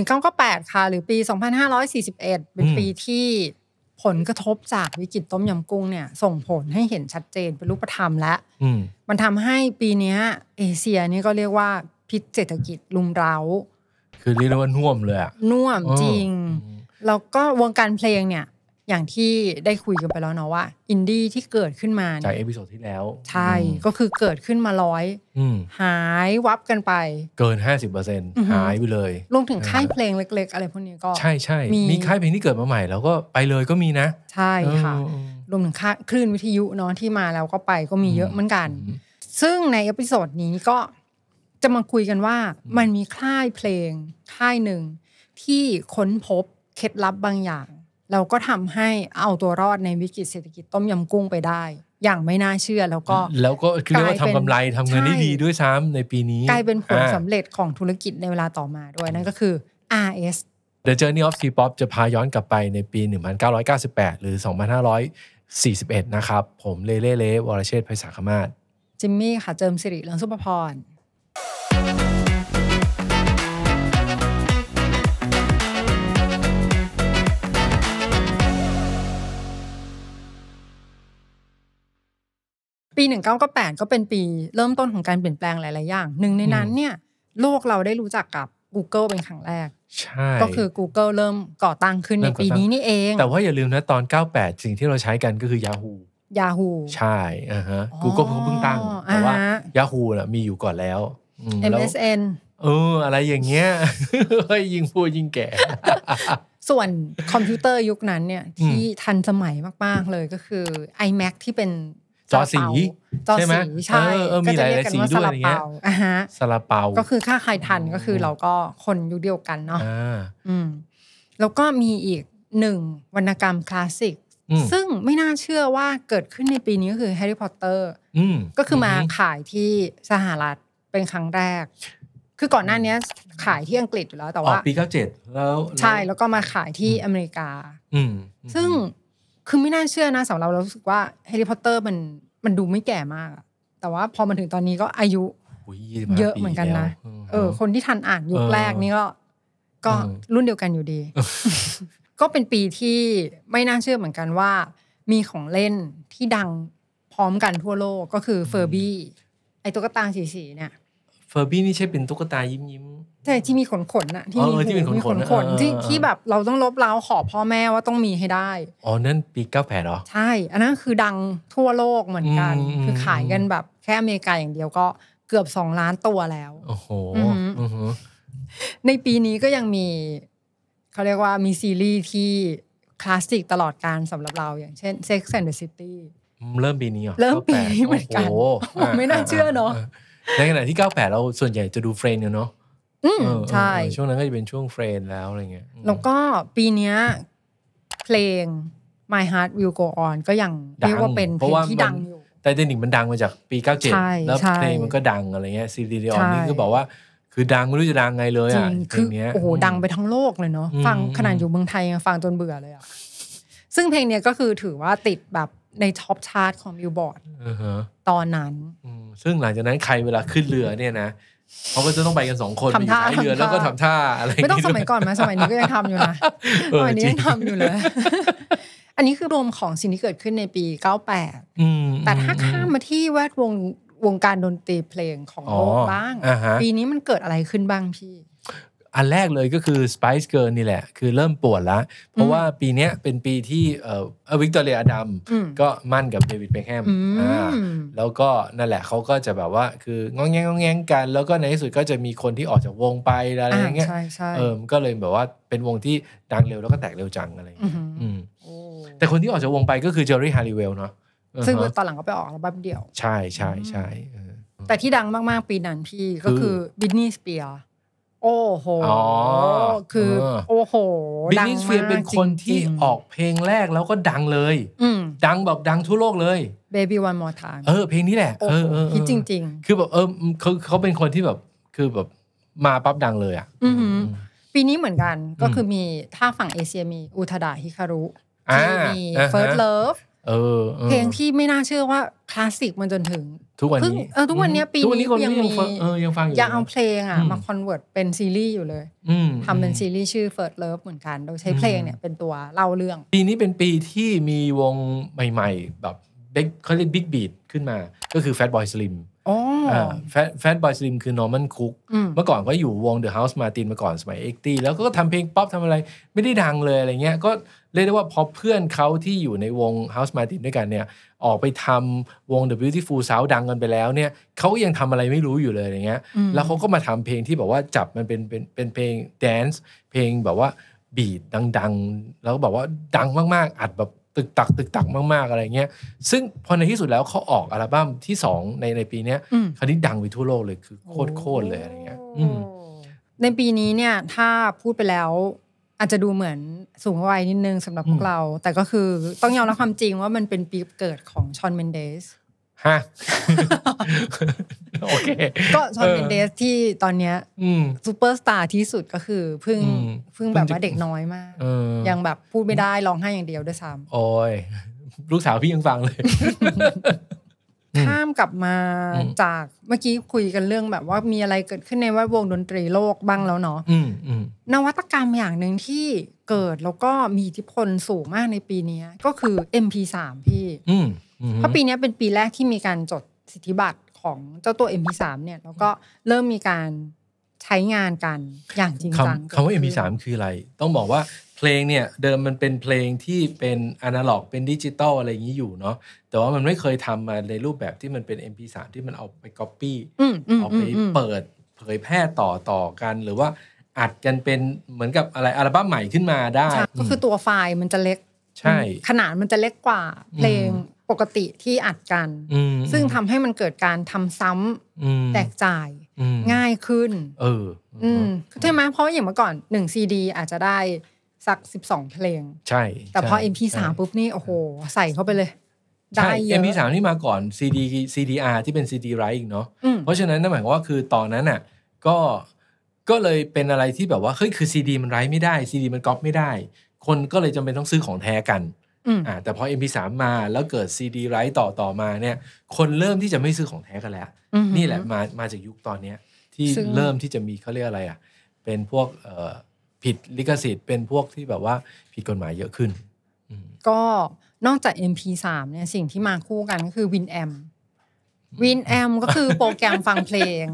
1998ค่ะ หรือปี 2541 เป็นปีที่ผลกระทบจากวิกฤตต้มยำกุ้งเนี่ย ส่งผลให้เห็นชัดเจนเป็นรูปธรรม และมันทำให้ปีนี้เอเชียนี่ก็เรียกว่าพิษเศรษฐกิจลุมเร้า คือเรียกว่าน่วมเลยอะน่วม จริง แล้วก็วงการเพลงเนี่ยอย่างที่ได้คุยกันไปแล้วเนาะว่า อินดี้ที่เกิดขึ้นมาจากเอพิโซดที่แล้ว ใช่ก็คือเกิดขึ้นมาร้อย หายวับกันไปเกิน 50%หายไปเลยรวมถึงค่ายเพลงเล็ก ๆ อะไรพวกนี้ก็ ใช่ใช่มีค่ายเพลงที่เกิดมาใหม่แล้วก็ไปเลยก็มีนะ ใช่ค่ะรวมถึงค่าคลื่นวิทยุเนาะที่มาแล้วก็ไปก็มีเยอะเหมือนกัน ซึ่งในเอพิโซดนี้ก็จะมาคุยกันว่า มันมีค่ายเพลง ค่ายหนึ่งที่ค้นพบเคล็ดลับบางอย่างเราก็ทำให้เอาตัวรอดในวิกฤตเศรษฐกิจต้มยำกุ้งไปได้ อย่างไม่น่าเชื่อแล้วก็ แล้วก็คือเรียกว่าทำกำไรทำเงินได้ดีด้วยซ้ำในปีนี้ กลายเป็นผลสำเร็จของธุรกิจในเวลาต่อมาด้วยนั่นก็คือ RS The Journey of T-pop จะพาย้อนกลับไปในปี 1998 หรือ 2541 นะครับ ผมเลเล่เลวรเชษฐ์ไพศาลคมาศจิมมี่ค่ะ เจิมสิริเลืองสุภพรปี 1998 ก็เป็นปีเริ่มต้นของการเปลี่ยนแปลงหลาย ๆ อย่าง หนึ่งในนั้นเนี่ย โลกเราได้รู้จักกับ Google เป็นครั้งแรก ใช่ ก็คือ Google เริ่มก่อตั้งขึ้นในปีนี้นี่เอง แต่ว่าอย่าลืมนะ ตอน 98สิ่งที่เราใช้กันก็คือ Yahoo Yahoo ใช่อ่าฮะ Google เพิ่งตั้งแต่ว่า Yahoo น่ะมีอยู่ก่อนแล้ว MSN เออ อะไรอย่างเงี้ยยิ่งพูดยิ่งแก่ ส่วนคอมพิวเตอร์ยุคนั้นเนี่ยที่ทันสมัยมากๆ เลยก็คือ iMac ที่เป็นจอสีจอสี ใช่เออมีหลายสีด้วยอลับเงี้ยสาลาเปาก็คือค่าใครทันก็คือเราก็คนยุคเดียวกันเนาะอืมแล้วก็มีอีกหนึ่งวรรณกรรมคลาสสิกซึ่งไม่น่าเชื่อว่าเกิดขึ้นในปีนี้ก็คือแฮร์รี่พอตเตอร์ก็คือมาขายที่สหรัฐเป็นครั้งแรก คือก่อนหน้านี้ขายที่อังกฤษอยู่แล้วแต่ว่า ปี 97 แล้ว ใช่แล้วก็มาขายที่อเมริกาซึ่งคือไม่น่าเชื่อนะสำหรับเราเราสึกว่าแฮร์รี่พอตเตอร์มันมันดูไม่แก่มากแต่ว่าพอมันถึงตอนนี้ก็อายุเยอะเหมือนกันนะเออคนที่ทันอ่านยุคแรกนี่ก็ก็รุ่นเดียวกันอยู่ดี ก็เป็นปีที่ไม่น่าเชื่อเหมือนกันว่า มีของเล่นที่ดังพร้อมกันทั่วโลกก็คือเฟอร์บี้ไอตุ๊กตาสีๆเนี่ยเฟอร์บี้นี่ใช่เป็นตุ๊กตายิ้มยิ้มใช่ที่มีขนขนอะที่มีที่มีขนขนขนที่ที่แบบเราต้องลบเล้าขอพ่อแม่ว่าต้องมีให้ได้อ๋อนั่นปีเก้าแปดหรอใช่ อันนั้นคือดังทั่วโลกเหมือนกัน คือขายกันแบบ แค่อเมริกาอย่างเดียวก็เกือบสองล้านตัวแล้วโอ้โหในปีนี้ก็ยังมีเขาเรียกว่ามีซีรีส์ที่คลาสสิกตลอดการสำหรับเราอย่าง เช่น Sex and the City เริ่มปีนี้เหรอเริ่มปีนี้เหมือนกันไม่น่าเชื่อเนาะในขณะที่98 เราส่วนใหญ่จะดูเฟรนอยเนาะ อืมใช่ ช่วงนั้นก็จะเป็นช่วงเฟรนแล้วอะไรเงี้ย แล้วก็ปีนี้เพลง My Heart Will Go On ก็ยังเรียกว่าเป็นเพลงที่ดังอยู่ แต่เดนิกมันดังมาจากปี 97 แล้วเพลงมันก็ดังอะไรเงี้ยซีรีส์ออนนี่ก็บอกว่า คือดังไม่รู้จะดังไงเลยอ่ะคือโอ้โหดังไปทั้งโลกเลยเนาะฟังขนาดอยู่เมืองไทยยังฟังจนเบื่อเลยอ่ะ ซึ่งเพลงเนี้ยก็คือถือว่าติดแบบในท็อปชาร์ตของบิลบอร์ดตอนนั้นซึ่งหลังจากนั้นใครเวลาขึ้นเรือเนี่ยนะเขาก็จะต้องไปกันสองคนทำท่าเรือแล้วก็ทำท่าอะไรไม่ต้องสมัยก่อนมาสมัยนี้ก็ยังทำอยู่นะสมัยนี้ยังทำอยู่เลยอันนี้คือรวมของสิ่งที่เกิดขึ้นในปี98แต่ถ้าข้ามมาที่แวดวงวงการดนตรีเพลงของโลกบ้างปีนี้มันเกิดอะไรขึ้นบ้างพี่อันแรกเลยก็คือ Spice Girl นี่แหละ คือเริ่มปวดละเพราะว่าปีนี้เป็นปีที่เออวิกตอเรียอดัมก็มั่นกับเดวิดเบคแฮมอ่าแล้วก็นั่นแหละเขาก็จะแบบว่าคืององแงงงองแงงกันแล้วก็ในที่สุดก็จะมีคนที่ออกจากวงไปอะไรอย่างเงี้ยเออก็เลยแบบว่าเป็นวงที่ดังเร็วแล้วก็แตกเร็วจังอะไรอย่างเงี้ยแต่คนที่ออกจากวงไปก็คือเจอร์รี่ฮาริเวลเนาะซึ่งตอนหลังก็ไปออกอัลบั้มเดียว ใช่ใช่ใช่แต่ที่ดังมากๆปีนั้นพี่ก็คือบินนี่สเปียร์โอ้โหคือโอ้โหบิลลี่เฟียเป็นคนที่ออกเพลงแรกแล้วก็ดังเลยดังแบบดังทั่วโลกเลย Baby One More Time เออ เพลงนี้แหละเออเออิจริงๆ คือแบบเออเขาเขาเป็นคนที่แบบคือแบบ มาปั๊บดังเลยอ่ะปีนี้เหมือนกันก็คือมีถ้าฝั่งเอเชียมีอุทดาฮิคารุที่มี First Love เพลงที่ไม่น่าเชื่อว่าคลาสสิกมันจนถึงทุกวันนี้เออทุกวันนี้ปีนี้คนยังมีเออยังฟังอยู่ ยังเอาเพลงอ่ะมาคอนเวิร์ตเป็นซีรีส์อยู่เลย ทำเป็นซีรีส์ชื่อ First Love เหมือนกัน โดยใช้เพลงเนี่ย เป็นตัวเล่าเรื่อง ปีนี้เป็นปีที่มีวงใหม่ๆ แบบเขาเรียกบิ๊กบีดขึ้นมา ก็คือ Fat Boy Slim แฟนบอยสลิมคือนอ์แมันคุกเมื่อก่อนก็อยู่วงเดอะเฮาส์มาตินมาก่อนสมัยเอ็กตี้แล้วก็ทำเพลงป๊อปทำอะไรไม่ได้ดังเลยอะไรเงี้ยก็เรียกได้ว่าพอเพื่อนเขาที่อยู่ในวงเฮาส์มาตินด้วยกันเนี่ยออกไปทำวง The Beautiful s o u ดังกันไปแล้วเนี่ยเขายังทำอะไรไม่รู้อยู่เลยอะไรเงี้ยแล้วเขาก็มาทำเพลงที่แบบว่าจับมันเป็นเป็นเป็นเพลงแดนซ์เพลงแบบว่าบีดดังๆ แล้วก็บอกว่าดังมากๆอัดแบบตึกตักตึกตักมากๆอะไรเงี้ยซึ่งพอในที่สุดแล้วเขาออกอัลบั้มที่สองในในปีนี้คราวนี้ดังไปทั่วโลกเลยคือโคตรโคตรเลยอะไรเงี้ยในปีนี้เนี่ยถ้าพูดไปแล้ว อาจจะดูเหมือนสูงวัยนิดนึงสำหรับพวกเรา แต่ก็คือต้องยอมรับความจริงว่ามันเป็นปีเกิดของชอนเมนเดสฮะ โอเค ก็ชอนเมนเดสที่ตอนเนี้ยซูเปอร์สตาร์ที่สุดก็คือ เพิ่งเพิ่งแบบว่าเด็กน้อยมากยังแบบพูดไม่ได้ ร้องไห้อย่างเดียวด้วยซ้ำโอ้ยลูกสาวพี่ยังฟังเลยข้ามกลับมาจากเมื่อกี้คุยกันเรื่องแบบว่ามีอะไรเกิดขึ้นในววงดนตรีโลกบ้างแล้วเนาะนวัตกรรมอย่างหนึ่งที่เกิดแล้วก็มีอิทธิพลสูงมากในปีนี้ก็คือ MP3 พี่เพราะปีนี้เป็นปีแรกที่มีการจดสิทธิบัตรของเจ้าตัว MP3 เนี่ยแล้วก็เริ่มมีการใช้งานกันอย่างจริงจังคำว่า MP3 คืออะไร ต้องบอกว่าเพลงเนี่ยเดิมมันเป็นเพลงที่เป็นอนาล็อก เป็นดิจิตอลอะไรอย่างนี้อยู่เนาะแต่ว่ามันไม่เคยทำมาในรูปแบบที่มันเป็น MP3 ที่มันเอาไปก๊อปปี้เอาไปเปิดเผยแพร่ต่อต่อกันหรือว่าอัดกันเป็นเหมือนกับอะไรอัลบั้มใหม่ขึ้นมาได้ก็คือตัวไฟล์มันจะเล็กใช่ ขนาดมันจะเล็กกว่าเพลงปกติที่อัดกัน ซึ่งทำให้มันเกิดการทำซ้ำแตกจ่าย ง่ายขึ้นเออใช่ไหมเพราะอย่างเมื่อก่อนหนึ่งซีดีอาจจะได้สักสิบสองเพลง ใช่ แต่พอ MP3 ปุ๊บนี่โอ้โหใส่เข้าไปเลย ได้เยอะ MP3 ที่มาก่อน CD CDR ที่เป็น CD ไรอีกเนาะเพราะฉะนั้นนั่นหมายความว่าคือตอนนั้นอ่ะ ก็ก็เลยเป็นอะไรที่แบบว่าเฮ้ยคือ CD มันไรไม่ได้ CD มันก๊อปไม่ได้ คนก็เลยจำเป็นต้องซื้อของแท้กันอ่าแต่พอ MP3 มาแล้วเกิด CD ไรต่อต่อมาเนี่ยคนเริ่มที่จะไม่ซื้อของแท้กันแล้ว นี่แหละ มามาจากยุคตอนเนี้ยที่เริ่มที่จะมีเขาเรียกอะไรอ่ะเป็นพวกผิดลิขสิทธิ์เป็นพวกที่แบบว่าผิดกฎหมายเยอะขึ้น ก็นอกจาก MP3 เนี่ยสิ่งที่มาคู่กันก็คือ WinAm WinAm ก็คือโปรแกรมฟังเพลง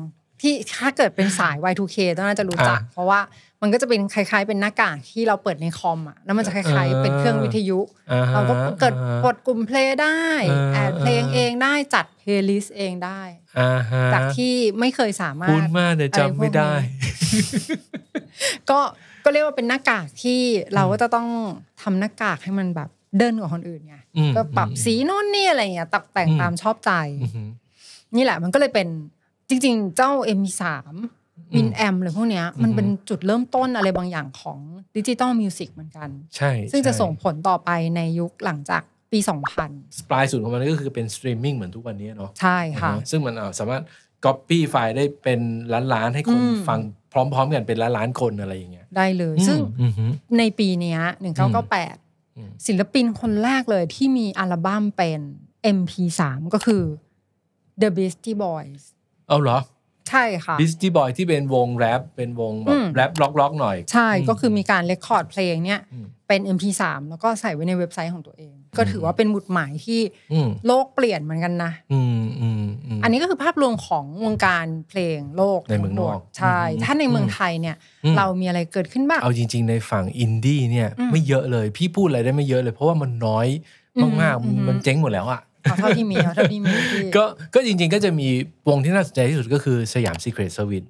ที่ถ้าเกิดเป็นสาย Y2K ต้องน่าจะรู้จัก เพราะว่ามันก็จะเป็นคล้ายๆเป็นหน้ากากที่เราเปิดในคอมอ่ะ แล้วมันจะคล้าย ๆเป็นเครื่องวิทยุเราก็เกิดกดกลุ่มเพลงได้แอดเพลงเองได้จัดเพลย์ลิสต์เองได้จากที่ไม่เคยสามารถุ้นมากแต่จำไม่ได้ ก็ก็เรียกว่าเป็นหน้ากากที่เราก็จะต้องทำหน้ากากให้มันแบบเดินกว่าคนอื่นไงก็ปรับสีนู่นนี่อะไรเงี้ยตกแต่งตามชอบใจนี่แหละมันก็เลยเป็นจริงๆ เจ้า m สามวินแอมหรือพวกเนี้ยมันเป็นจุดเริ่มต้นอะไรบางอย่างของดิจิตอลมิวสิกเหมือนกัน ใช่ ซึ่งจะส่งผลต่อไปในยุคหลังจากปี 2000ปลายสุดของมันก็คือเป็นสตรีมมิ่งเหมือนทุกวันนี้เนาะ ใช่ ค่ะ ซึ่งมันสามารถก๊อปปี้ไฟล์ได้เป็นล้านๆ ให้คนฟังพร้อมๆกันเป็นล้านๆ คนอะไรอย่างเงี้ย ได้เลย ซึ่งในปีนี้หนึ่งเเกก้้าาแปดศิลปินคนแรกเลยที่มีอัลบั้มเป็น MP3 ก็คือ The Beastie Boys เอาเหรอใช่ค่ะบิสตี้บอยที่เป็นวงแรปเป็นวงแบบแรปล็อกล็อกหน่อย ใช่ ก็คือมีการเรคคอร์ดเพลงเนี่ยเป็น MP3 แล้วก็ใส่ไว้ในเว็บไซต์ของตัวเอง ก็ถือว่าเป็นบุตรหมายที่โลกเปลี่ยนเหมือนกันนะอันนี้ก็คือภาพรวมของวงการเพลงโลกในเมืองนอกใช่ ถ้าในเมืองไทยเนี่ย เรามีอะไรเกิดขึ้นบ้างเอาจริง ๆในฝั่งอินดี้เนี่ยไม่เยอะเลยพี่พูดอะไรได้ไม่เยอะเลย เพราะว่ามันน้อยมากๆมันเจ๊งหมดแล้วอะเท่าที่มีเท่าที่มีก็ก็จริงๆ ก็จะมีวงที่น่าสนใจที่สุดก็คือสยามซีเครตสวิต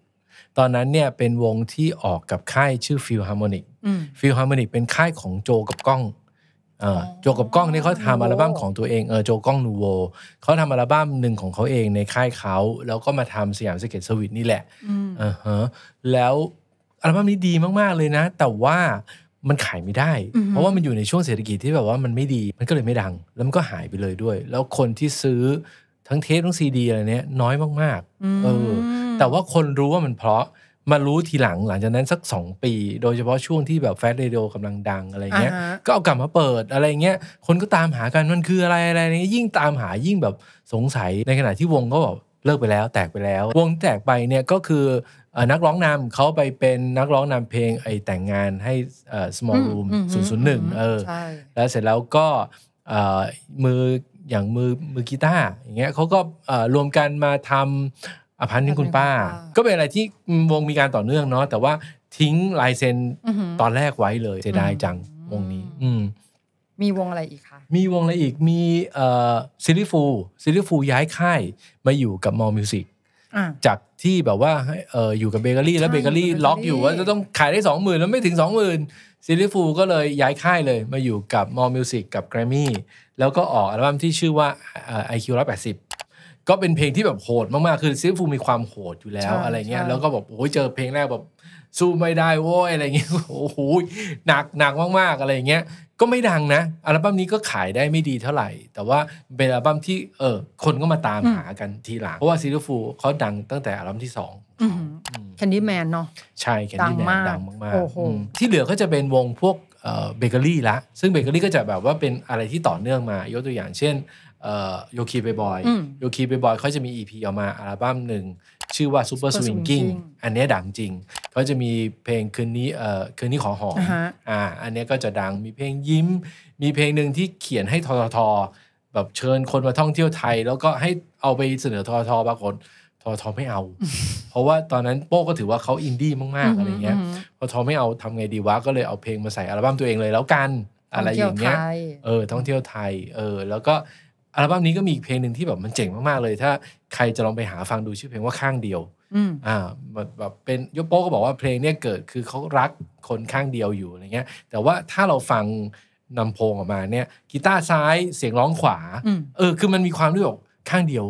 ตอนนั้นเนี่ยเป็นวงที่ออกกับค่ายชื่อฟิลฮาร์โมนิกฟิลฮาร์โมนิกเป็นค่ายของโจกับก้องโจกับก้องนี่เขาทำอัลบั้มของตัวเองเออโจก้องนูโวเขาทำอัลบั้มหนึ่งของเขาเองในค่ายเขาแล้วก็มาทำสยามสเก็ตสวิตนี่แหละอ่าฮะแล้วอัลบั้มนี้ดีมากๆเลยนะ แต่ว่ามันขายไม่ได้เพราะว่ามันอยู่ในช่วงเศรษฐกิจที่แบบว่ามันไม่ดีมันก็เลยไม่ดัง แล้วมันก็หายไปเลยด้วย แล้วคนที่ซื้อทั้งเทปทั้งซีดีอะไรเนี้ยน้อยมากๆเออแต่ว่าคนรู้ว่ามันเพราะมารู้ทีหลังหลังจากนั้นสัก 2 ปี โดยเฉพาะช่วงที่แบบแฟชเรียโกำลังดังอะไรเงี้ยก็เอากลับมาเปิดอะไรเงี้ยคนก็ตามหากันมันคืออะไรอะไรเงี้ยยิ่งตามหายิ่งแบบสงสัยในขณะที่วงก็แบบเลิกไปแล้ว แตกไปแล้ว วงแตกไปเนี่ยก็คือนักร้องนำเขาไปเป็นนักร้องนำเพลงไอแต่งงานให้ small room 001เออแล้วเสร็จแล้วก็มือ อย่างมือมือกีตาร์อย่างเงี้ยเขาก็รวมกันมาทำอพันธ์นึคุณป้า ก็เป็นอะไรที่วงมีการต่อเนื่องเนาะแต่ว่าทิ้งลายเซ็นตอนแรกไว้เลย เสียดายจังวงนี้ อืมีวงอะไรอีกคะมีวงอะไรอีกมีซิลิฟูซิลิฟูย้ายค่าย มาอยู่กับมอลมิวสิกจากที่แบบว่าเอออยู่กับเบเกอรี่แล้วเบเกอรี่ล็อกอยู่ว่าจะต้องขายได้สองหมื่นแล้วไม่ถึงสองหมื่นซิลิฟูก็เลยย้ายค่ายเลย มาอยู่กับมอลมิวสิกกับแกรมมี่แล้วก็ออกอัลบั้มที่ชื่อว่าไอคิวร้อยแปดสิบก็เป็นเพลงที่แบบโหดมากๆคือซิลิฟูมีความโหดอยู่แล้วอะไรเงี้ยแล้วก็แบบโอ้ยเจอเพลงแรกแบบสู้ไม่ได้โว้ยอะไรเงี้ยโอ้โหหนักหนักมาก ๆ อะไรเงี้ยก็ไม่ดังนะ อัลบั้มนี้ก็ขายได้ไม่ดีเท่าไหร่ แต่ว่าเป็นอัลบั้มที่ เออคนก็มาตามหากันทีหลังเพราะว่าซีรีฟูเขาดังตั้งแต่อัลบั้มที่สองแคนดี้แมนเนาะใช่แคนดี้แมนดังมากๆ ที่เหลือก็จะเป็นวงพวกเบเกอรี่ละ ซึ่งเบเกอรี่ก็จะแบบว่าเป็นอะไรที่ต่อเนื่องมา ยกตัวอย่างเช่นโยคีเบย์บอยโยคีเบย์บอยเขาจะมี EP ออกมาอัลบั้มหนึ่งชื่อว่า Super Swinging อันนี้ดังจริงก็จะมีเพลงคืนนี้ เอ่อคืนนี้ขอหอมอ่าอันนี้ก็จะดัง มีเพลงยิ้ม มีเพลงหนึ่งที่เขียนให้ททอแบบเชิญคนมาท่องเที่ยวไทย แล้วก็ให้เอาไปเสนอททปบางคนททไม่เอา เพราะว่าตอนนั้นโป้ก็ถือว่าเขาอินดี้มาก ๆอะไรเงี้ยพอทไม่เอาทำไงดีวะก็เลยเอาเพลงมาใส่อัลบั้มตัวเองเลยแล้วกันอะไรอย่างเงี้ยเออท่องเที่ยวไทยเออแล้วก็อัลบั้มนี้ก็มีอีกเพลงหนึ่งที่แบบมันเจ๋งมากๆเลย ถ้าใครจะลองไปหาฟังดูชื่อเพลงว่าข้างเดียวอ่าแบบเป็นยุโปก็บอกว่าเพลงเนี้ยเกิดคือเขารักคนข้างเดียวอยู่อะไรเงี้ยแต่ว่าถ้าเราฟังนำโพงออกมาเนี่ยกีตาร์ซ้ายเสียงร้องขวาเออคือมันมีความรู้สึกข้างเดียว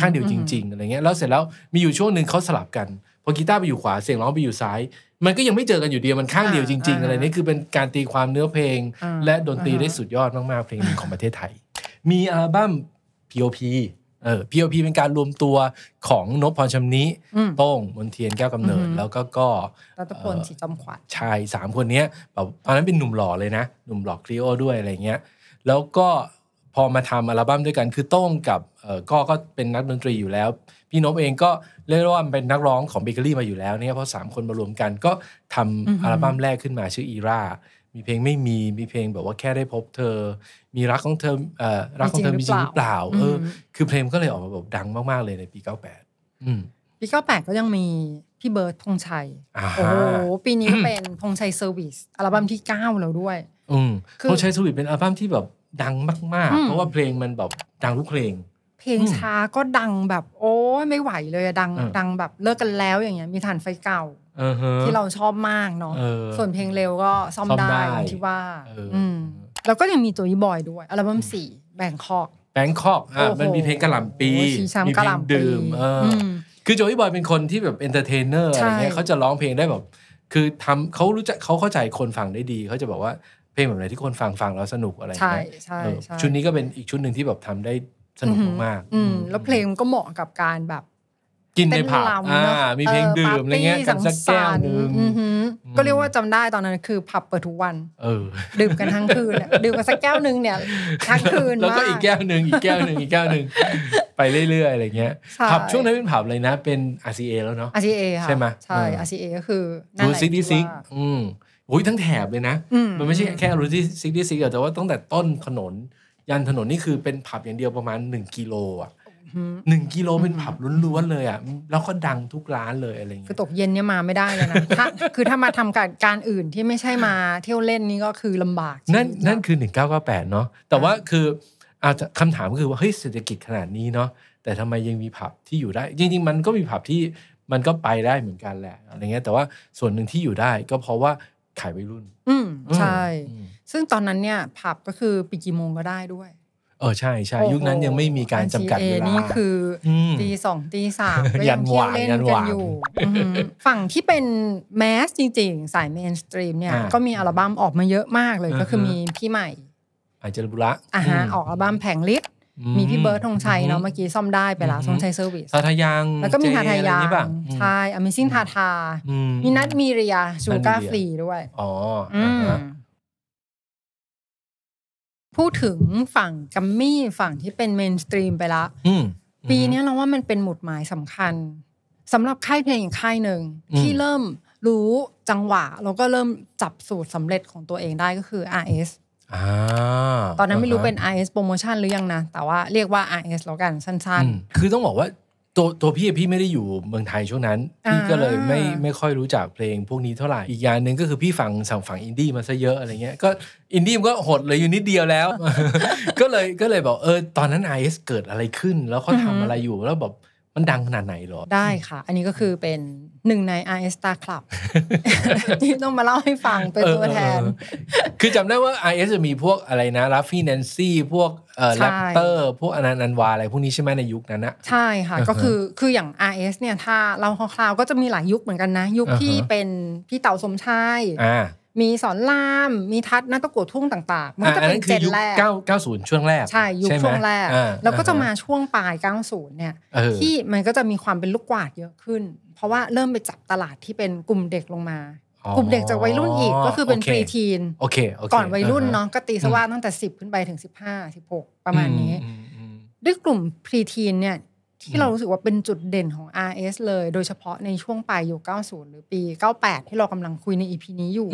ข้างเดียวจริงๆอะไรเงี้ยแล้วเสร็จแล้วมีอยู่ช่วงหนึ่งเขาสลับกันพอกีตาร์ไปอยู่ขวาเสียงร้องไปอยู่ซ้าย มันก็ยังไม่เจอกันอยู่เดียวมันข้างเดียวจริงๆอะไรนี่คือเป็นการตีความเนื้อเพลง และดนตรีได้สุดยอดมากๆเพลงหนึ่งของประเทศไทย มีอัลบั้ม P.O.P เออ POP เป็นการรวมตัวของนพพรชำนิโต้งมนเทียน แก้วกำเนิด แล้วก็ก็รัตพลสีจอมขวัญชายสามคนนี้แบบตอนนั้นเป็นหนุ่มหล่อเลยนะ หนุ่มหล่อครีโอด้วยอะไรเงี้ยแล้วก็พอมาทำอัลบั้มด้วยกัน คือโต้งกับก็ก็เป็นนักดนตรีอยู่แล้ว พี่นพเองก็เรียกว่าเป็นนักร้องของเบเกอรี่มาอยู่แล้วเนี่ยเพราะสามคนมารวมกันก็ทำอัลบั้มแรกขึ้นมาชื่ออีรามีเพลงไม่มีมีเพลงแบบว่าแค่ได้พบเธอมีรักของเธอรักของเธอ มีจริงหรือเปล่าเออคือเพลงก็เลยออกมาแบบดังมากๆเลยในปี 98ปี 98 ก็ยังมีพี่เบิร์ดพงชัยโอ้โหปีนี้เป็นพงชัยเซอร์วิสอัลบั้มที่ 9 แล้วด้วยพงชัยเซอร์วิสเป็นอัลบั้มที่แบบดังมาก ๆ เพราะว่าเพลงมันแบบดังทุกเพลงเพลงช้าก็ดังแบบ โอ้ไม่ไหวเลยดังดังแบบเลิกกันแล้วอย่างเงี้ยมีฐานไฟเก่าที่เราชอบมากเนาะส่วนเพลงเร็วก็ซ่อมได้ที่ว่าแล้วก็ยังมี ตัวยี่บอยด้วย อัลบั้มสี่แบงคอกแบงคอกอ่ะมันมีเพลงกระหล่ำปี มีเพลงดื่มเออคือโจยี่บอยเป็นคนที่แบบเอนเตอร์เทนเนอร์อะไรเงี้ยเขาจะร้องเพลงได้แบบ คือทำเขารู้จักเขาเข้าใจคนฟังได้ดี เขาจะบอกว่าเพลงแบบไหนที่คนฟังฟังแล้วสนุกอะไรเงี้ยใช่ใช่ชุดนี้ก็เป็นอีกชุดหนึ่งที่แบบทำได้สนุกมากอืมแล้วเพลงก็เหมาะกับการแบบกินในผับมีเพลงดื่มอะไรเงี้ยกัน สักแก้วนึงก็เรียกว่าจำได้ตอนนั้นคือ ผับเปิดทุกวัน เอดื่มกันทั้งคืนดื่มกันสักแก้วนึงเนี่ยทั้งคืนแล้วก็อีกแก้วหนึ่งอีกแก้วหนึ่งอีกแก้วหนึ่งไปเรื่อยๆอะไรเงี้ย ผับช่วงนั้นเป็นผับเลยนะเป็น RCA แล้วเนาะ RCA ใช่ไหมใช่ RCA ก็คือรูซิกดิซิกอืมโอ้ยทั้งแถบเลยนะมันไม่ใช่แค่รูซิกดิซิกแต่ว่าตั้งแต่ต้นถนนยันถนนนี่คือเป็นผับอย่างเดียวประมาณ1กิโลอ่ะหนึ่งกิโลเป็นผับล้วนๆเลยอ่ะแล้วก็ดังทุกร้านเลยอะไรเงี้ยคือตกเย็นเนี่ยมาไม่ได้เลยนะคือถ้ามาทำการการอื่นที่ไม่ใช่มาเที่ยวเล่นนี่ก็คือลำบากนั่นนั่นคือหนึ่งเก้าเก้าแปดเนาะแต่ว่าคืออาจจะคำถามก็คือว่าเฮ้ยเศรษฐกิจขนาดนี้เนาะแต่ทำไมยังมีผับที่อยู่ได้จริงๆมันก็มีผับที่มันก็ไปได้เหมือนกันแหละอะไรเงี้ยแต่ว่าส่วนหนึ่งที่อยู่ได้ก็เพราะว่าขายวัยรุ่น อืมใช่ ซึ่งตอนนั้นเนี่ยผับก็คือปิดกี่โมงก็ได้ด้วยเออใช่ใช่ยุคนั้นยังไม่มีการจำกัดเวลานี่คือตีสองตีสามยันหวานยันหวานอยู่ฝั่งที่เป็นแมสจริงๆสายเมนสตรีมเนี่ยก็มีอัลบั้มออกมาเยอะมากเลยก็คือมีพี่ใหม่อาจารบุระอ่าฮะออกอัลบั้มแผงลิศมีพี่เบิร์ดธงชัยเนาะ เมื่อกี้ซ่อมได้ไปแล้วธงชัยเซอร์วิสทาทายังแล้วก็มีทาทายังใช่อเมซิ่งทาทามีนัดมีเรียชูก้าฟรีด้วยอ๋อพูดถึงฝั่งกัมมี่ ฝั่งที่เป็นเมนสตรีมไปละปีนี้เราว่ามันเป็นหมุดหมายสำคัญสำหรับค่ายเพลงค่ายหนึ่ง ที่เริ่มรู้จังหวะแล้วก็เริ่มจับสูตรสำเร็จของตัวเองได้ก็คือ RS ตอนนั้นไม่รู้เป็น RS โปรโมชั่นหรือยังนะ แต่ว่าเรียกว่า RS แล้วกัน สั้น ๆ คือต้องบอกว่าตัวตัวพี่ พี่ไม่ได้อยู่เมืองไทยช่วงนั้น พี่ก็เลยไม่ไม่ค่อยรู้จักเพลงพวกนี้เท่าไหร่อีกอย่างหนึ่งก็คือพี่ฟังสั่งฝังอินดี้มาซะเยอะอะไรเงี้ยก็อินดี้มันก็หดเลยอยู่นิดเดียวแล้ว ก็เลยก็เลยบอกเออตอนนั้นไอเอสเกิดอะไรขึ้น แล้วเขาทาอะไรอยู่แล้วแบบมันดังขนาดไหนหรอได้ค่ะ อันนี้ก็คือเป็นหนึ่งใน i s Star Club ที่ต้องมาเล่าให้ฟังเป็นตัวแทนคือจำได้ว่า i s จะมีพวกอะไรนะรัฟฟี่แนนซี่พวกเอ่อแรปเตอร์พวกอนันันวาอะไรพวกนี้ใช่ไหมในยุคนั้นนะใช่ค่ะก็คือคืออย่าง r s เนี่ยถ้าเราคร่าวๆ ก็จะมีหลายยุคเหมือนกันนะ ยุคที่เป็นพี่เต่าสมชายมีสอนรามมีทัศนักตะกวดทุ่งต่างๆ มันก็จะเป็นเจนแรกเก้าเก้าศูนย์ช่วงแรก ใช่ยุคช่วงแรก แล้วก็จะมาช่วงปลายเก้าศูนย์เนี่ยที่มันก็จะมีความเป็นลูกกวาดเยอะขึ้น เพราะว่าเริ่มไปจับตลาดที่เป็นกลุ่มเด็กลงมา กลุ่มเด็กจากวัยรุ่นอีกก็คือเป็นฟรีทีนก่อนวัยรุ่นเนาะก็ตีสว่าตั้งแต่ 10ขึ้นไปถึง15 16 ประมาณนี้ด้วยกลุ่มพรีทีนเนี่ยที่เรารู้สึกว่าเป็นจุดเด่นของ RS เลย โดยเฉพาะในช่วงปลายยุค90 หรือปี 98 ที่เรากำลังคุยใน EP นี้อยู่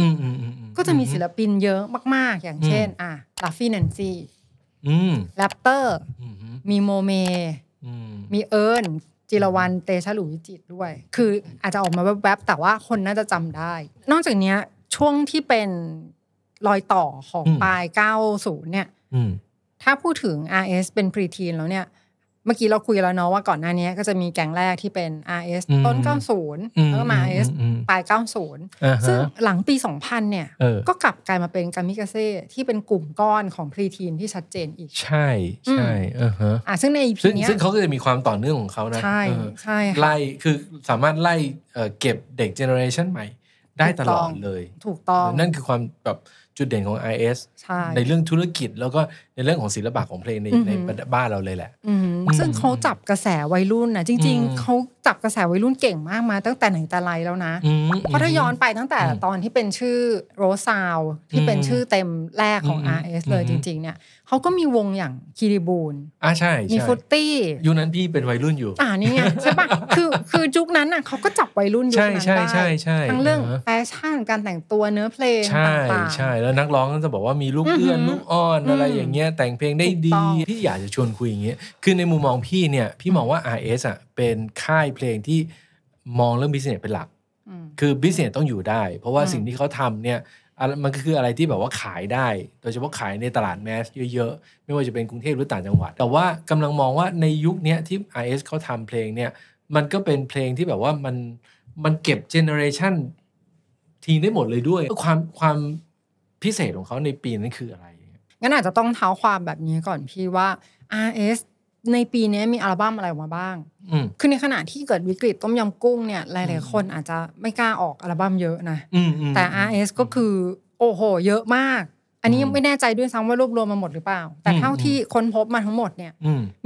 ก็จะมีศิลปินเยอะมาก ๆ อย่างเช่น อ่ะลาฟี่แนนซี่แรปเตอร์ มีโมเม มีเอิญจิรวันเตชะหลุวิจิตด้วย คืออาจจะออกมาแวบ ๆ แต่ว่าคนน่าจะจำได้ นอกจากนี้ช่วงที่เป็นรอยต่อของปลาย 90 เนี่ยถ้าพูดถึง RS เป็นพรีทีนแล้วเนี่ยเมื่อกี้เราคุยแล้วเนาะว่าก่อนหน้านี้ก็จะมีแก๊งแรกที่เป็น RS ต้น 90 แล้วก็มา RS ปลาย 90 ซึ่งหลังปี 2000 เนี่ย ก็กลับกลายมาเป็นกามิกาเซ่ที่เป็นกลุ่มก้อนของพรีทีนที่ชัดเจนอีกใช่ใช่อ่าซึ่งในอีพีนี้ซึ่งเขาก็จะมีความต่อเนื่องของเขานะใช่ใช่ไล่คือสามารถไล่เก็บเด็กเจเนอเรชันใหม่ ได้ตลอดเลยถูกต้องนั่นคือความแบบจุดเด่นของ i เใในเรื่องธุรกิจแล้วก็ในเรื่องของศิลปะของเพลงในในบ้านเราเลยแหละซึ่งเขาจับกระแสวัยรุ่นนะจริงๆเขาจับกระแสวัยรุ่นเก่งมากมาตั้งแต่ไหนแต่ไรแล้วนะเพราะถ้าย้อนไปตั้งแต่ตอนที่เป็นชื่อโรซาวที่เป็นชื่อเต็มแรกของ RS เลยจริงๆเนี่ยเขาก็มีวงอย่างคีริบูนอ่าใช่มีฟุตตี้ยุคนั้นพี่เป็นวัยรุ่นอยู่อ่านี่ไงใช่ปะคือคือจุคนั้นน่ะเขาก็จับวัยรุ่นอยใชนใชนใช่ทั้งเรื่องแฟชั่นการแต่งตัวเนื้อเพลงต่ใช่ใช่ แล้วนักร้องก็จะบอกว่ามีลูกเอื้อนลูกอ้อนอะไรอย่างเงี้ยแต่งเพลงได้ดีพี่อยากจะชวนคุยอย่างเงี้ยคือในมุมมองพี่เนี่ยพี่มองว่า RS อ่ะเป็นค่ายเพลงที่มองเรื่องบิสเนสเป็นหลัก คือบิสเนสต้องอยู่ได้ เพราะว่าสิ่งที่เขาทำเนี่ย มันก็คืออะไรที่แบบว่าขายได้ โดยเฉพาะขายในตลาดแมสเยอะๆ ไม่ว่าจะเป็นกรุงเทพหรือต่างจังหวัด แต่ว่ากำลังมองว่าในยุคนี้ที่ IS เขาทำเพลงเนี่ย มันก็เป็นเพลงที่แบบว่ามันมันเก็บเจเนอเรชันทีได้หมดเลยด้วย ความความพิเศษของเขาในปีนั้นคืออะไร งั้นอาจจะต้องเท้าความแบบนี้ก่อนพี่ว่า RS ในปีนี้มีอัลบั้มอะไรออกมาบ้าง คือในขณะที่เกิดวิกฤตต้มยำกุ้งเนี่ยหลาย ๆ คนอาจจะไม่กล้าออกอัลบั้มเยอะนะ แต่ RS ก็คือ โอ้โหเยอะมาก อันนี้ยังไม่แน่ใจด้วยซ้ำว่ารวบรวมมาหมดหรือเปล่า แต่เท่าที่ค้นพบมาทั้งหมดเนี่ย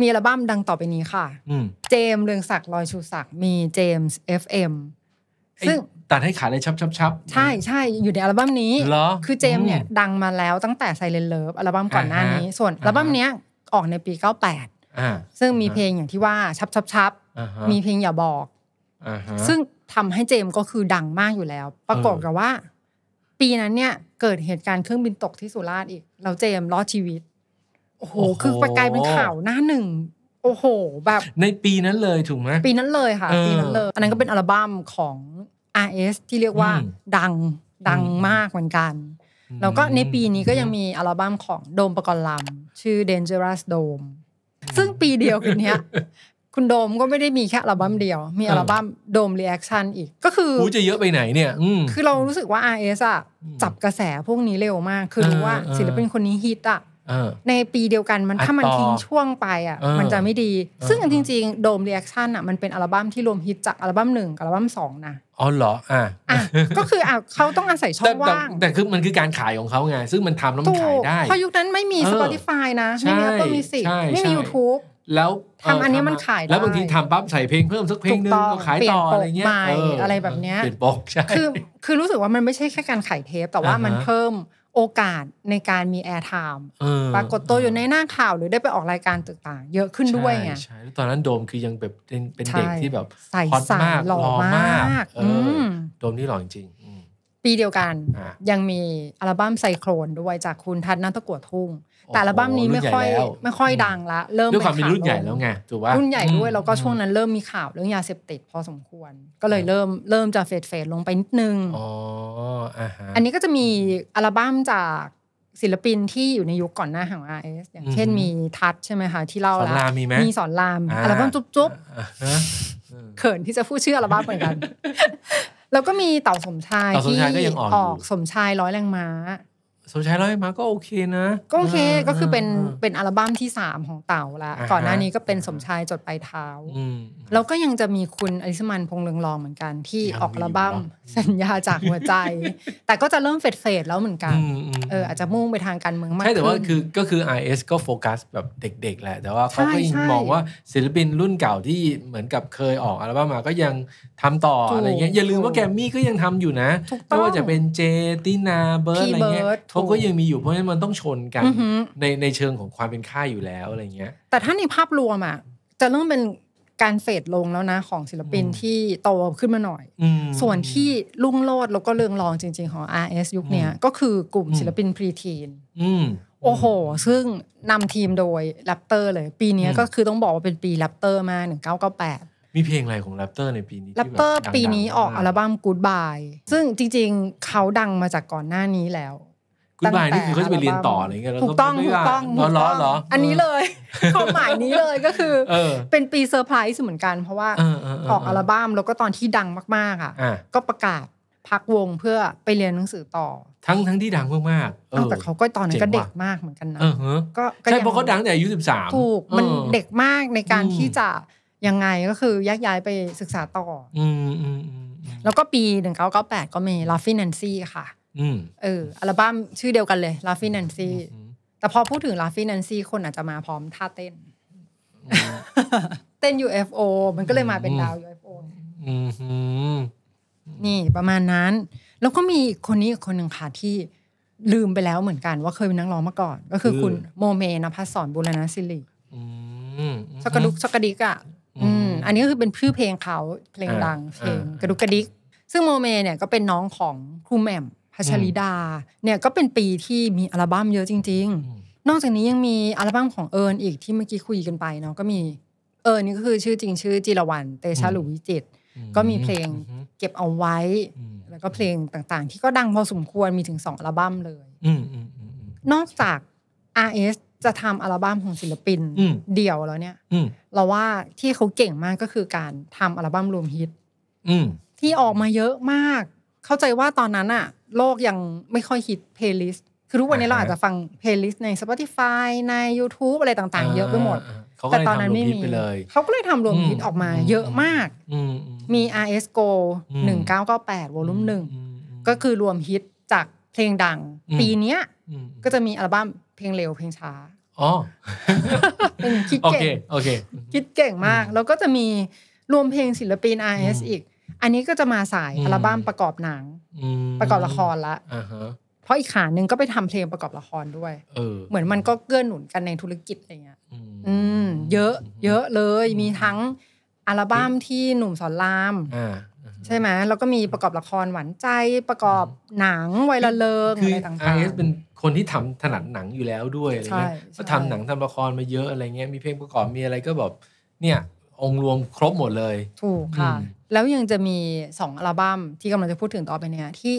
มีอัลบั้มดังต่อไปนี้ค่ะ เจม เรืองศักดิ์ลอยชูศักดิ์มีเจมส์ FM ซึ่งตัดให้ขาดเลยชับชับชับใช่ใช่อยู่ในอัลบั้มนี้คือเจมเนี่ยดังมาแล้วตั้งแต่ไซเลนเลิฟอัลบั้มก่อนหน้านี้ ส่วนอัลบั้มเนี้ยออกในปี98ซึ่งมีเพลงอย่างที่ว่าชับชับชับมีเพลงอย่าบอก ซึ่งทำให้เจมก็คือดังมากอยู่แล้ว ปรากฏกับว่า ปีนั้นเนี่ยเกิดเหตุการณ์เครื่องบินตกที่สุราษฎร์อีก แล้วเจมรอดชีวิตโอ้โหคือประกายเป็นข่าวหน้าหนึ่งโอ้โห แบบ ในปีนั้นเลยถูกไหมปีนั้นเลยค่ะปีนั้นเลยอันนั้นก็เป็นอัลบั้มของ RS ที่เรียกว่า ดังดังมากเหมือนกันแล้วก็ในปีนี้ก็ยังมีอัลบั้มของโดมประกรณ์ลำชื่อ Dangerous Dome ซึ่งปีเดียวกันเนี้ย คุณโดมก็ไม่ได้มีแค่อัลบั้มเดียว มีอัลบั้มโดม รีแอคชั่นอีกก็คือจะเยอะไปไหนเนี่ยคือเรารู้สึกว่า RS อ่ะจับกระแสพวกนี้เร็วมากคือรู้ว่าศิลปินคนนี้ฮิตอ่ะในปีเดียวกันมันถ้ามันทิ้งช่วงไปอ่ะมันจะไม่ดี ซึ่งจริงๆ โดมเรียกคชันอ่ะมันเป็นอัลบั้มที่รวมฮิตจากอัลบั้มหนึ่งกับอัลบั้มสองนะอ๋อเหรออ่ะก็คืออ่ะเขาต้องอาศัยช่องว่างแต่คือมันคือการขายของเขาไงซึ่งมันทำแล้วมันขายได้เพราะยุคนั้นไม่มี Spotify นะไม่มี Apple m u s ิ c ไม่มี YouTube แล้วทำอันนี้มันขายแล้วบางทีทำปั๊บใส่เพลงเพิ่มสักเพลงนึงก็ขายต่ออะไรเงี้ยอะไรแบบเนี้ยเปลี่ยนบอกใช่คือคือรู้สึกว่ามันไม่ใช่แค่การขายเทปแต่ว่ามันเพิ่มโอกาสในการมีแอร์ไทม์ปรากฏตัวอยู่ในหน้าข่าวหรือได้ไปออกรายการต่างๆเยอะขึ้นด้วยไงใช่ ตอนนั้นโดมคือยังแบบเป็นเด็กที่แบบ ใส่สากหล่อมาก โดมนี่หล่อจริง ปีเดียวกันยังมีอัลบั้มไซโครนด้วยจากคุณทัศนัตกวดทุ่งแต่ละบั้มนี้ไม่ค่อยไม่ค่อยดังละเริ่มด้วยความเป็นรุ่นใหญ่แล้วไงถูกป่ะรุ่นใหญ่ด้วยแล้วก็ช่วงนั้นเริ่มมีข่าว เรื่องยาเสพติดพอสมควร ก็เลยเริ่มเริ่มจะเฟดเฟดลงไปนิดนึงอ๋ออ่าฮะอันนี้ก็จะมีอัลบั้มจากศิลปินที่อยู่ในยุคก่อนหน้าของ RS อย่างเช่นมีทัศใช่ไหมคะที่เล่าแล้วมีไหมมีสอนรามอัลบั้มจุ๊บจุ๊บเขินที่จะพูดชื่ออัลบั้มเหมือนกันแล้วก็มีเต่าสมชายที่ออกสมชายร้อยแรงม้าสมชายเล่าให้มาก็โอเคนะ ก็โอเคก็คือเป็นเป็นอัลบั้มที่สามของเต่าละก่อนหน้านี้ก็เป็นสมชายจดปลายเท้าแล้วก็ยังจะมีคุณอลิสมันพงเลืองรองเหมือนกันที่ออกอัลบั้มสัญญาจากหัวใจ แต่ก็จะเริ่มเฟดเฟดแล้วเหมือนกัน เอออาจจะมุ่งไปทางการเมืองมาก ใช่ แต่ว่าคือก็คือ RS ก็โฟกัสแบบเด็กๆแหละแต่ว่าเขาก็ยังมองว่าศิลปินรุ่นเก่าที่เหมือนกับเคยออกอัลบั้มมาก็ยังทำต่ออะไรเงี้ยอย่าลืมว่าแกมมี่ก็ยังทำอยู่นะไม่ว่าจะเป็นเจตินาเบิร์ดอะไรเงี้ยเาก็ยังมีอยู่เพราะฉะนั้นมันต้องชนกัน ในในเชิงของความเป็นค่าอยู่แล้วอะไรเงี้ย แต่ถ้าในภาพรวมอ่ะจะเริ่มเป็นการเฟดลงแล้วนะของศิลปินที่โตขึ้นมาหน่อย ส่วนที่ลุ่งโลดแล้วก็เรืองรองจริงๆของ RS ยุคนี้ก็คือกลุ่มศิลปินพรีทีนโอ้โห ซึ่งนำทีมโดยแรปเตอร์เลย ปีนี้ก็คือต้องบอกว่า เป็นปีแรปเตอร์มาหนึ่งเเกก้้าาแปดมีเพลงอะไรของแรปเตอร์ในปีนี้แรปเตอร์ปีนี้ออกอัลบั้ม Goodbye ซึ่งจริง ๆเขาดังมาจากก่อนหน้านี้แล้วกูบายนี่คือเขาจะไปเรียนต่ออะไรเงี้ยแล้วถูกต้องถูกต้องล้อเหรอ อันนี้เลยความหมายนี้เลยก็คือ เป็นปีเซอร์ไพรส์เหมือนกันเพราะว่าออกอัลบั้มแล้วก็ตอนที่ดังมากๆอ่ะก็ประกาศพักวงเพื่อไปเรียนหนังสือต่อทั้งทั้งที่ดังมากๆแต่เขาก็ตอนนั้นก็เด็กมากเหมือนกันนะก็ใช่เพราะเขาดังแต่อายุสิบสามถูกมันเด็กมากในการที่จะยังไงก็คือยยกย้ายไปศึกษาต่ออืแล้วก็ปีหนึ่งเก้าเก้าแปดก็มีลาฟฟี่แนนซี่ค่ะเอออัลบั้มชื่อเดียวกันเลยลาฟี่นนซี่แต่พอพูดถึงลาฟี่นนซี่คนอาจจะมาพร้อมท่าเต้น เต้น UFO มันก็เลยมาเป็นดาว UFO นี่ประมาณนั้น แล้วก็มีคนนี้คนหนึ่งค่ะที่ลืมไปแล้วเหมือนกันว่าเคยเป็นนักร้องมาก่อน ก็คือคุณโมเมนพัสสอนบุรณศิลิสกดุกสกดิกอ่ะอันนี้ก็คือเป็นพื่อเพลงเขาเพลงดังเพลงกระดุกกระดิกซึ่งโมเมเนี่ยก็เป็นน้องของครูแหม่มพัชริดาเนี่ยก็เป็นปีที่มีอัลบั้มเยอะจริง ๆ นอกจากนี้ยังมีอัลบั้มของเอิญอีกที่เมื่อกี้คุยกันไปเนาะก็มีเอิญนี่ก็คือชื่อจริงชื่อจิรวรรณเตชะหลุวิจิตก็มีเพลงเก็บเอาไว้ แล้วก็เพลงต่างๆ ที่ก็ดังพอสมควรมีถึงสองอัลบั้มเลย นอกจาก RS จะทำอัลบั้มของศิลปินเดี่ยวแล้วเนี่ยเราว่าที่เขาเก่งมากก็คือการทำอัลบั้มรวมฮิตที่ออกมาเยอะมากเข้าใจว่าตอนนั้นอะโลกยังไม่ค่อยฮิตเพลย์ลิสต์ คือทุกวันนี้เราอาจจะฟังเพลย์ลิสต์ใน Spotify ใน YouTube อะไรต่างๆเยอะไปหมด แต่ตอนนั้นไม่มี เขาก็เลยทำรวมฮิตออกมาเยอะมาก มี RS Go 1998 Volume 1ก็คือรวมฮิตจากเพลงดังปีนี้ก็จะมีอัลบั้มเพลงเร็วเพลงช้า อ๋อ เป็นคิดเก่งคิดเก่งมาก แล้วก็จะมีรวมเพลงศิลปิน RS อีกอันนี้ก็จะมาสายอัลบั้มประกอบหนังประกอบละครละเพราะอีกขาหนึ่งก็ไปทำเพลงประกอบละครด้วยเหมือนมันก็เกื้อหนุนกันในธุรกิจอะไรเงี้ยอืมเยอะ เยอะเลย มีทั้ง อัลบั้มที่หนุ่มสอนรามใช่ไหมแล้วก็มีประกอบละครหวานใจประกอบหนังวัยละเลิกอะไรต่างๆไอเเป็นคนที่ทำถนัดหนังอยู่แล้วด้วยอะไรเงี้ยก็ทำหนังทำละครมาเยอะอะไรเงี้ยมีเพลงประกอบมีอะไรก็แบบเนี่ยองรวมครบหมดเลย ถูกค่ะแล้วยังจะมีสองอัลบั้มที่กำลังจะพูดถึงต่อไปเนี่ยที่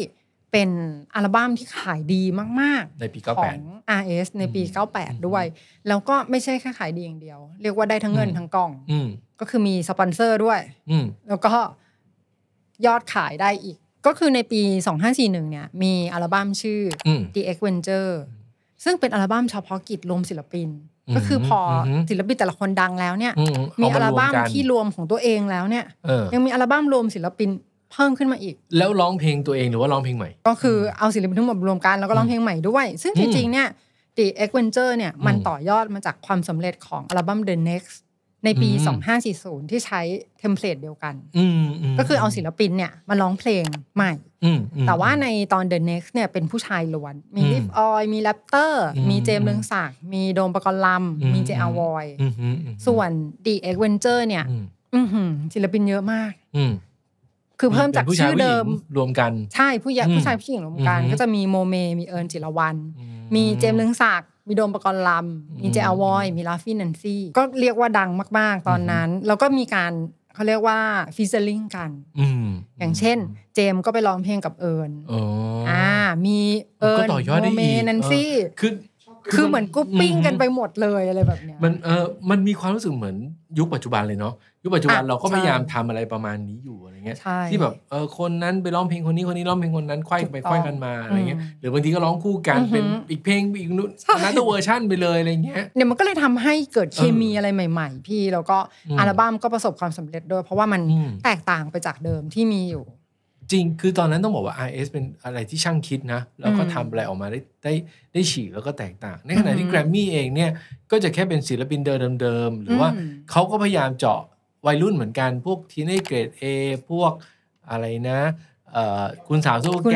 เป็นอัลบั้มที่ขายดีมากๆในปี98ของ RS ในปี 98 ด้วย แล้วก็ไม่ใช่แค่ขายดีอย่างเดียว เรียกว่าได้ทั้งเงินทั้งกล่องก็คือมีสปอนเซอร์ด้วยแล้วก็ยอดขายได้อีก ก็คือในปี 2541 เนี่ยมีอัลบั้มชื่อ The Adventure ซึ่งเป็นอัลบั้มเฉพาะกิจรวมศิลปินก็คือพอศิลปินแต่ละคนดังแล้วเนี่ยมีอัลบั้มที่รวมของตัวเองแล้วเนี่ยยังมีอัลบั้มรวมศิลปินเพิ่มขึ้นมาอีก แล้วร้องเพลงตัวเองหรือว่าร้องเพลงใหม่ ก็คือเอาศิลปินทั้งหมดรวมกันแล้วก็ร้องเพลงใหม่ด้วย ซึ่งจริงๆเนี่ยเอ็กเวนเจอร์เนี่ยมันต่อยอดมาจากความสำเร็จของอัลบั้ม The Next ในปี 2540 ที่ใช้เทมเพลตเดียวกัน ก็คือเอาศิลปินเนี่ยมาร้องเพลงใหม่แต่ว่าในตอน The Next เนี่ยเป็นผู้ชายล้วน มีลิฟออยมีแรปเตอร์ มีเจมเรืองศักดิ์มีโดมประกรณ์ลำมีเจอาวอยส่วน The Adventure เนี่ยศิลปินเยอะมาก คือเพิ่มจากชื่อเดิมรวมกันใช่ผู้ชายผู้ชายผู้หญิงรวมกัน ก็จะมีโมเม มีเอิญจิรวัน มีเจมเรืองศักดิ์มีโดมประกรณ์ลำมีเจอาวอย มีลาฟี่นันซี่ก็เรียกว่าดังมากๆ ตอนนั้นแล้วก็มีการเขาเรียกว่าฟิชเชอร์ลิงกัน อย่างเช่นเจมก็ไปร้องเพลงกับเอิร์นอ่ามีเอิร์นโมเมนันซี่คือคือเหมือนกุ๊ปปิ้งกันไปหมดเลยอะไรแบบเนี้ยมันเออมันมีความรู้สึกเหมือนยุคปัจจุบันเลยเนาะยุคปัจจุบันเราก็พยายามทำอะไรประมาณนี้อยู่อะไรเงี้ยที่แบบเออคนนั้นไปร้องเพลงคนนี้คนนี้ร้องเพลงคนนั้นไขว้ไปไขว้กันมาอะไรเงี้ยหรือบางทีก็ร้องคู่กันเป็นอีกเพลงอีกนู้นนั้นตัวเวอร์ชั่นไปเลยอะไรเงี้ยเนี่ยมันก็เลยทำให้เกิดเคมีอะไรใหม่ ๆ พี่แล้วก็อัลบั้มก็ประสบความสำเร็จด้วยเพราะว่ามันแตกต่างไปจากเดิมที่มีอยู่จริง คือตอนนั้นต้องบอกว่า i อเป็นอะไรที่ช่างคิดนะ แล้วก็ทำอะไรออกมาได้ได้ได้ฉีกแล้วก็แตกต่าง ในขณะที่แกรมมี่เองเนี่ย ก็จะแค่เป็นศิลปินเดิมๆ หรือว่าเขาก็พยายามเจาะวัยรุ่นเหมือนกัน พวกทีนเกรด A พวกอะไรนะคุณสาวซูเป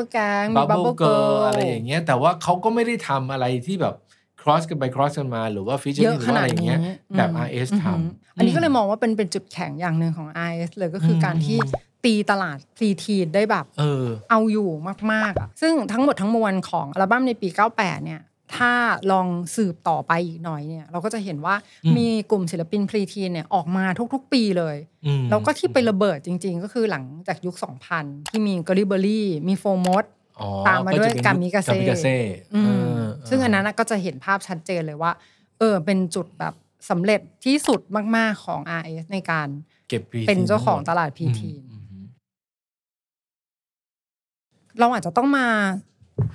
อร์แกงบัณเอร์บัเบิลเกิร์อะไรอย่างเงี้ยแต่ว่าเขาก็ไม่ได้ทำอะไรที่แบบ cross กันไป cross กันมาหรือว่าฟีเจอร์หรืออะไรอย่างเงี้ยแบบ RS ทำอันนี้ก็เลยมองว่าเป็นเป็นจุดแข็งอย่างหนึ่งของ RS เลยก็คือการที่ตีตลาดซีทีได้แบบเออเอาอยู่มากๆอะซึ่งทั้งหมดทั้งมวลของอัลบั้มในปี 98เนี่ย ถ้าลองสืบต่อไปอีกหน่อยเนี่ย เราก็จะเห็นว่ามีกลุ่มศิลปินพรีทีนเนี่ยออกมาทุกๆ ปีเลย แล้วก็ที่ไประเบิดจริง ๆ ก็คือหลังจากยุค 2000 ที่มีกริเบอรี่มีโฟมดตามมาด้วยกามิกาเซ่ซึ่งอันนั้นก็จะเห็นภาพชัดเจนเลยว่า เออเป็นจุดแบบสำเร็จที่สุดมากๆของ RS ในการเเป็นเจ้าของตลาดพีทีนเราอาจจะต้องมา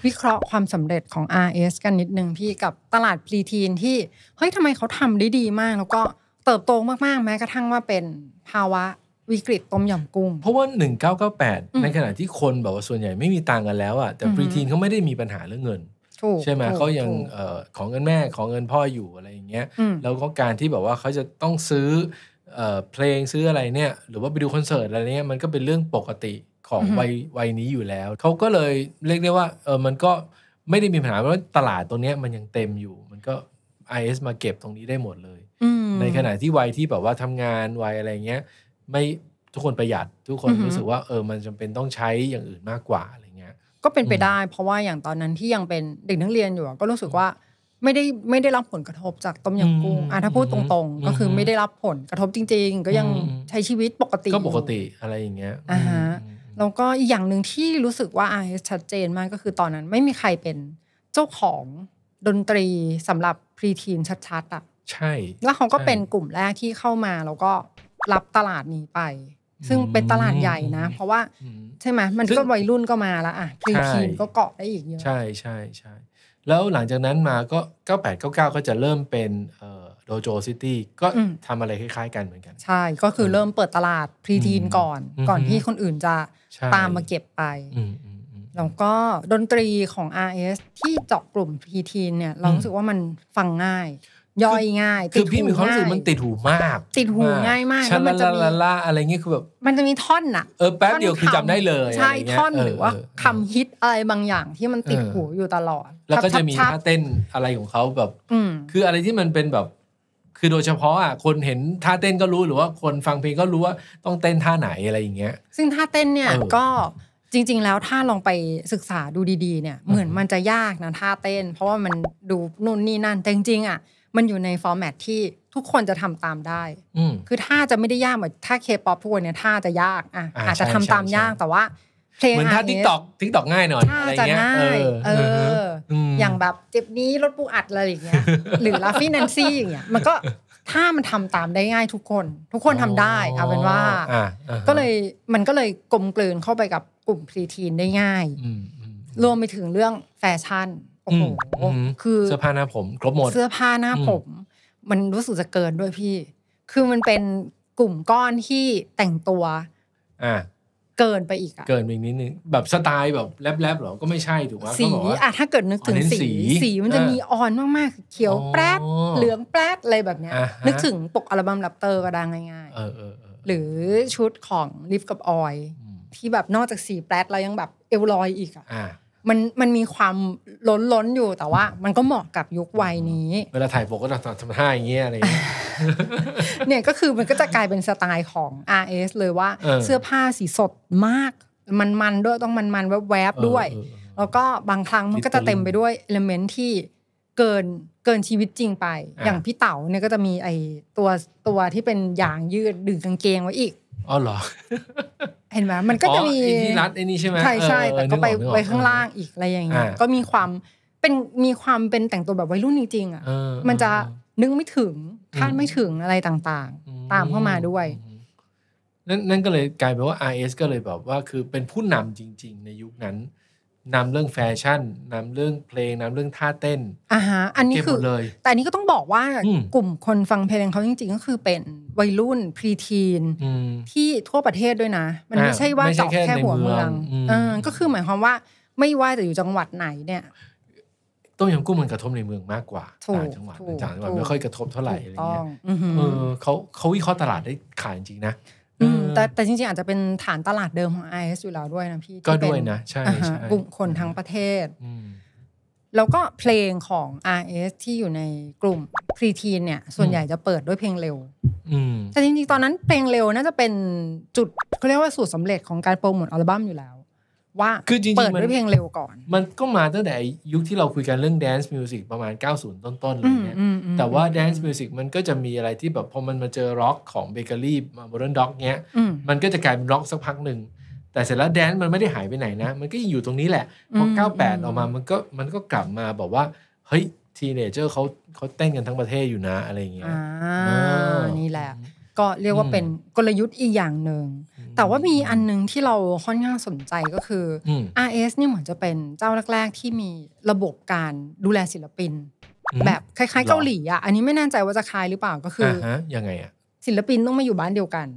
วิเคราะห์ความสำเร็จของ RS กันนิดนึงพี่กับตลาดพรีทีน ที่เฮ้ยทำไมเขาทำได้ดีมาก แล้วก็เติบโตมากๆ แม้กระทั่งว่าเป็นภาวะวิกฤตต้มยำกุ้งเพราะว่า 1998 ในขณะที่คนแบบว่าส่วนใหญ่ไม่มีตังกันแล้วอะแต่พรีทีนเขาไม่ได้มีปัญหาเรื่องเงิน ใช่ไหมเขายังของเงินแม่ของเงินพ่ออยู่อะไรอย่างเงี้ยแล้วก็การที่แบบว่าเขาจะต้องซื้อเพลงซื้ออะไรเนี่ยหรือว่าไปดูคอนเสิร์ตอะไรเนี่ยมันก็เป็นเรื่องปกติของวัยวัยนี้อยู่แล้ว เขาก็เลยเรียกได้ว่าเออมันก็ไม่ได้มีปัญหาเพราะตลาดตรงนี้มันยังเต็มอยู่ มันก็ IS มาเก็บตรงนี้ได้หมดเลย ในขณะที่วัยที่แบบว่าทำงานวัยอะไรเงี้ย ไม่ทุกคนประหยัดทุกคนรู้สึกว่า เออมันจำเป็นต้องใช้อย่างอื่นมากกว่าอะไรเงี้ย ก็เป็นไปได้ เพราะว่าอย่างตอนนั้นที่ยังเป็นเด็กนักเรียนอยู่ก็รู้สึกว่าไม่ได้ไม่ได้รับผลกระทบจากต้มยำกุ้งอ่ะถ้าพูดตรงๆ ก็คือไม่ได้รับผลกระทบจริงๆ ก็ยังใช้ชีวิตปกติก็ปกติอะไรอย่างเงี้ยอ่าฮะแล้วก็อีกอย่างหนึ่งที่รู้สึกว่าไอชัดเจนมากก็คือตอนนั้นไม่มีใครเป็นเจ้าของดนตรีสำหรับพรีทีนชัดๆ อ่ะใช่ แล้วเขาก็เป็นกลุ่มแรกที่เข้ามาแล้วก็รับตลาดนี้ไป ซึ่งเป็นตลาดใหญ่นะ เพราะว่าใช่ไหมมันก็วัยรุ่นก็มาแล้วอ่ะพรีทีนก็เกาะได้อีกเยอะใช่ใช่ใช่แล้วหลังจากนั้นมาก็98 99ก็จะเริ่มเป็นเโดโจซิตี้ก็ทำอะไรคล้ายๆกันเหมือนกัน ใช่ก็คือเริ่มเปิดตลาดพรีทีนก่อน ก่อนที่คนอื่นจะตามมาเก็บไปแล้วก็ดนตรีของ RS ที่เจาะกลุ่มพรีทีนเนี่ย เรารู้สึกว่ามันฟังง่าย ย่อยง่ายคือพี่มีความรู้สึกมันติดหูมาก ติดหูง่ายมากแล้วมันจะมีาอะไรเงี้ยคือแบบ มันจะมีท่อนอะเออแป๊บเดียวคือจำได้เลย ใช่ท่อนหรือว่า คำฮิตอะไรบางอย่างที่มันติดหูอยู่ตลอด แล้วก็จะมีท่าเต้นอะไรของเขาแบบคืออะไรที่มันเป็นแบบคือโดยเฉพาะอ่ะคนเห็นท่าเต้นก็รู้หรือว่าคนฟังเพลงก็รู้ว่าต้องเต้นท่าไหนอะไรอย่างเงี้ยซึ่งท่าเต้นเนี่ยก็จริง ๆ แล้วถ้าลองไปศึกษาดูดีๆเนี่ย เหมือนมันจะยากนะท่าเต้น เพราะว่ามันดูนู่นนี่นั่นแต่จริง ๆ อ่ะ มันอยู่ในฟอร์แมตที่ทุกคนจะทำตามได้คือท่าจะไม่ได้ยากเหมือนท่าเคป๊อปทุกคนเนี่ยท่าจะยากอ่ะอาจจะทำตามยากแต่ว่าเหมือนถ้าทิกตอกทิกตอกง่ายหน่อยอะไรเงี้ยเออ อย่างแบบเจ็บนี้ รถปูอัดอะไรอย่างเงี้ยหรือลาฟี่แนนซี่อย่างเงี้ยมันก็ถ้ามันทำตามได้ง่ายทุกคนทุกคนทำได้เอาเป็นว่า ก็เลยมันก็เลยกลมกลืนเข้าไปกับกลุ่มพรีทีนได้ง่าย รวมไปถึงเรื่องแฟชั่นโอ้โหคือเสื้อผ้าหน้าผมครบหมดเสื้อผ้าหน้าผม มันรู้สึกจะเกินด้วยพี่ คือมันเป็นกลุ่มก้อนที่แต่งตัวอ่าเกินไปอีกอะเกินไปนิดนึง แบบสไตล์แบบแลบแบหรอ ก็ไม่ใช่ถูกไหมสีอะถ้าเกิดนึกถึงสี สีมันจะมีออนมากๆเขียวแปรดเหลืองแปรดอะไรแบบเนี้ยนึกถึงปกอัลบั้มลับเตอร์ก็ได้ง่ายๆ หรือชุดของลิฟกับออย ที่แบบนอกจากสีแปรดเรายังแบบเอลลอยอีกอ่ะ มันมันมีความล้นล้นอยู่แต่ว่า มันก็เหมาะกับยุควัยนี้ เวลาถ่ายปกก็จะทำท่าอย่างเงี้ยอะไรเงี้ยเนี่ยก็คือมันก็จะกลายเป็นสไตล์ของ RS เลยว่าเสื้อผ้าสีสดมาก มันมันด้วยต้องมันมันแวบบด้วย แล้วก็บางครั้งมันก็จะเต็มไปด้วยเอลเมนที่เกินเกินชีวิตจริงไป อย่างพี่เต๋าเนี่ยก็จะมีไอตัวตัวที่เป็นยางยืดดึงกางเกงไว้อีกอ๋อเหรอเห็นไหมมันก็จะมีที่รัดไอ้นี่ใช่ไหมใช่ใช่แต่ก็ไปไปข้างล่างอีกอะไรอย่างเงี้ยก็มีความเป็นมีความเป็นแต่งตัวแบบวัยรุ่นจริงๆอ่ะมันจะนึกไม่ถึงคาดไม่ถึงอะไรต่างๆ ตามเข้ามาด้วย นั่นนั่นก็เลยกลายเป็นว่า RS ก็เลยแบบว่าคือเป็นผู้นำจริงๆ ในยุคนั้นนำเรื่องแฟชั่นนำเรื่องเพลงนำเรื่องท่าเต้นอ่าฮะอันนี้คือเลยแต่อันนี้ก็ต้องบอกว่ากลุ่มคนฟังเพลงเขาจริงๆ ก็คือเป็นวัยรุ่น พรีทีนที่ทั่วประเทศด้วยนะมันไม่ใช่ว่าเจาะแค่หัวเมืองก็คือหมายความว่าไม่ว่าจะอยู่จังหวัดไหนเนี่ยต้มยำกุ้งมันกระทบในเมืองมากกว่า ต่างจังหวัด ต่างจังหวัดไม่ค่อยกระทบเท่าไหร่อะไรเงี้ยเออเขาเขาวิเคราะห์ตลาดได้ขายจริงนะแต่แต่จริงๆอาจจะเป็นฐานตลาดเดิมของ i อเอสอยู่แล้วด้วยนะพี่ ก็ด้วยนะ ใช่กลุ่มคนทั้งประเทศ แล้วก็เพลงของ RS ที่อยู่ในกลุ่มครีทีนเนี่ย ส่วนใหญ่จะเปิดด้วยเพลงเร็วแต่จริงๆตอนนั้นเพลงเร็วน่าจะเป็นจุดเขาเรียกว่าสูตรสำเร็จของการโปรโมทอัลบั้มอยู่แล้วว่าคือจริงๆเปิดด้วยเพลงเร็วก่อน มันก็มาตั้งแต่ยุคที่เราคุยกันเรื่องแดนซ์มิวสิกประมาณ 90 ต้นๆเลยเนี่ยแต่ว่าแดนซ์มิวสิกมันก็จะมีอะไรที่แบบพอมันมาเจอร็อกของเบเกอรี่มาโมเดิร์นด็อกเนี้ย มันก็จะกลายเป็นร็อกสักพักหนึ่งแต่เสร็จแล้วแดนซ์มันไม่ได้หายไปไหนนะ มันก็ยังอยู่ตรงนี้แหละพอ 98 ออกมามันก็มันก็กลับมาบอกว่าเฮ้ยทีเนเจอร์เขาเขาเต้นกันทั้งประเทศอยู่นะอะไรเงี้ยอ่านี่แหละก็เรียกว่าเป็นกลยุทธ์อีกอย่างหนึ่งแต่ว่ามีอันนึงที่เราค่อนข้างสนใจก็คือ RS เนี่ยเหมือนจะเป็นเจ้าแรกๆ ที่มีระบบการดูแลศิลปิน แบบคล้ายๆเกาหลีอ่ะ อันนี้ไม่แน่ใจว่าจะคล้ายหรือเปล่าก็คือยังไงอ่ะ ศิลปินต้องมาอยู่บ้านเดียวกัน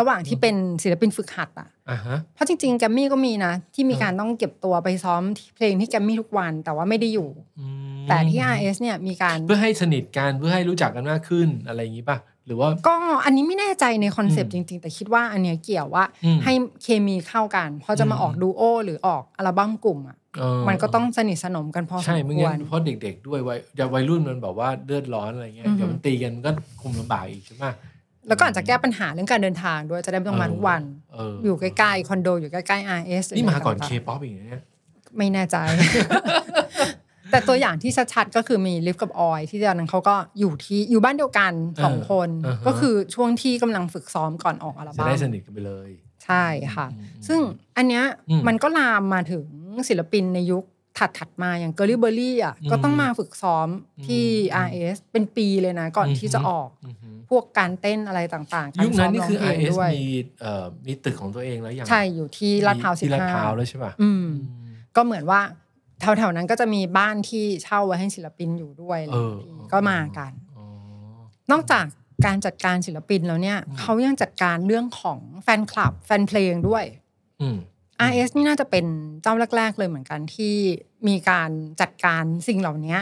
ระหว่างที่เป็นศิลปินฝึกหัดอ่ะ เพราะจริงๆแกมมี่ก็มีนะ ที่มีการต้องเก็บตัวไปซ้อมเพลงที่แกมมี่ทุกวันแต่ว่าไม่ได้อยู่แต่ที่ RS เนี่ยมีการเพื่อให้สนิทกันเพื่อให้รู้จักกันมากขึ้นอะไรอย่างนี้ป่ะหรือว่าก็อันนี้ไม่แน่ใจในคอนเซปต์จริงๆแต่คิดว่าอันเนี้ยเกี่ยวว่าให้เคมีเข้ากัน พอจะมาออกดูโอ หรือออกอัลบั้มกลุ่มอ่ะมันก็ต้องสนิทสนมกันพอสมควรันเพราะเด็กๆ ด้วยวัยจยวัยรุ่นมันบอกว่าเลือดร้อนอะไรเงี้ยเดี๋ยวมันตีกันมันก็คุมลำบากอีกใช่ไหมแล้วก็อาจจะแก้ปัญหาเรื่องการเดินทางด้วยจะได้ไม่ต้องมาทุกวันอยู่ใกล้ๆคอนโดอยู่ใกล้ๆ RS นี่มาก่อนเคป๊อปอย่างเนี้ยไม่แน่ใจแต่ตัวอย่างที่ชัดๆก็คือมีลิฟกับออย ที่ตอนนั้นเขาก็อยู่ที่อยู่บ้านเดียวกันสองคน ก็คือช่วงที่กำลังฝึกซ้อมก่อนออกอัลบั้มได้สนิทกันไปเลย ใช่ค่ะ ซึ่งอันเนี้ยมันก็ลามมาถึงศิลปินในยุค ถัดถัดมาอย่างเกอร์ี่เบอร์รี่อ่ะก็ต้องมาฝึกซ้อมที่ RS เป็นปีเลยนะก่อนที่จะออก พวกการเต้นอะไรต่างๆยุคนั้นนี่คือ RS มีมีตึกของตัวเองแล้วอย่างใช่อยู่ที่ลาดพร้าวสิบห้าลาาดพวแล้วใช่ป่ะอืมก็เหมือนว่าแถวๆนั้นก็จะมีบ้านที่เช่าไว้ให้ศิลปินอยู่ด้วยก็มากัน นอกจากการจัดการศิลปินแล้วเนี่ย เขายังจัดการเรื่องของแฟนคลับแฟนเพลงด้วยอ RS นี่น่าจะเป็นเจ้าแรกๆเลยเหมือนกันที่มีการจัดการสิ่งเหล่านี้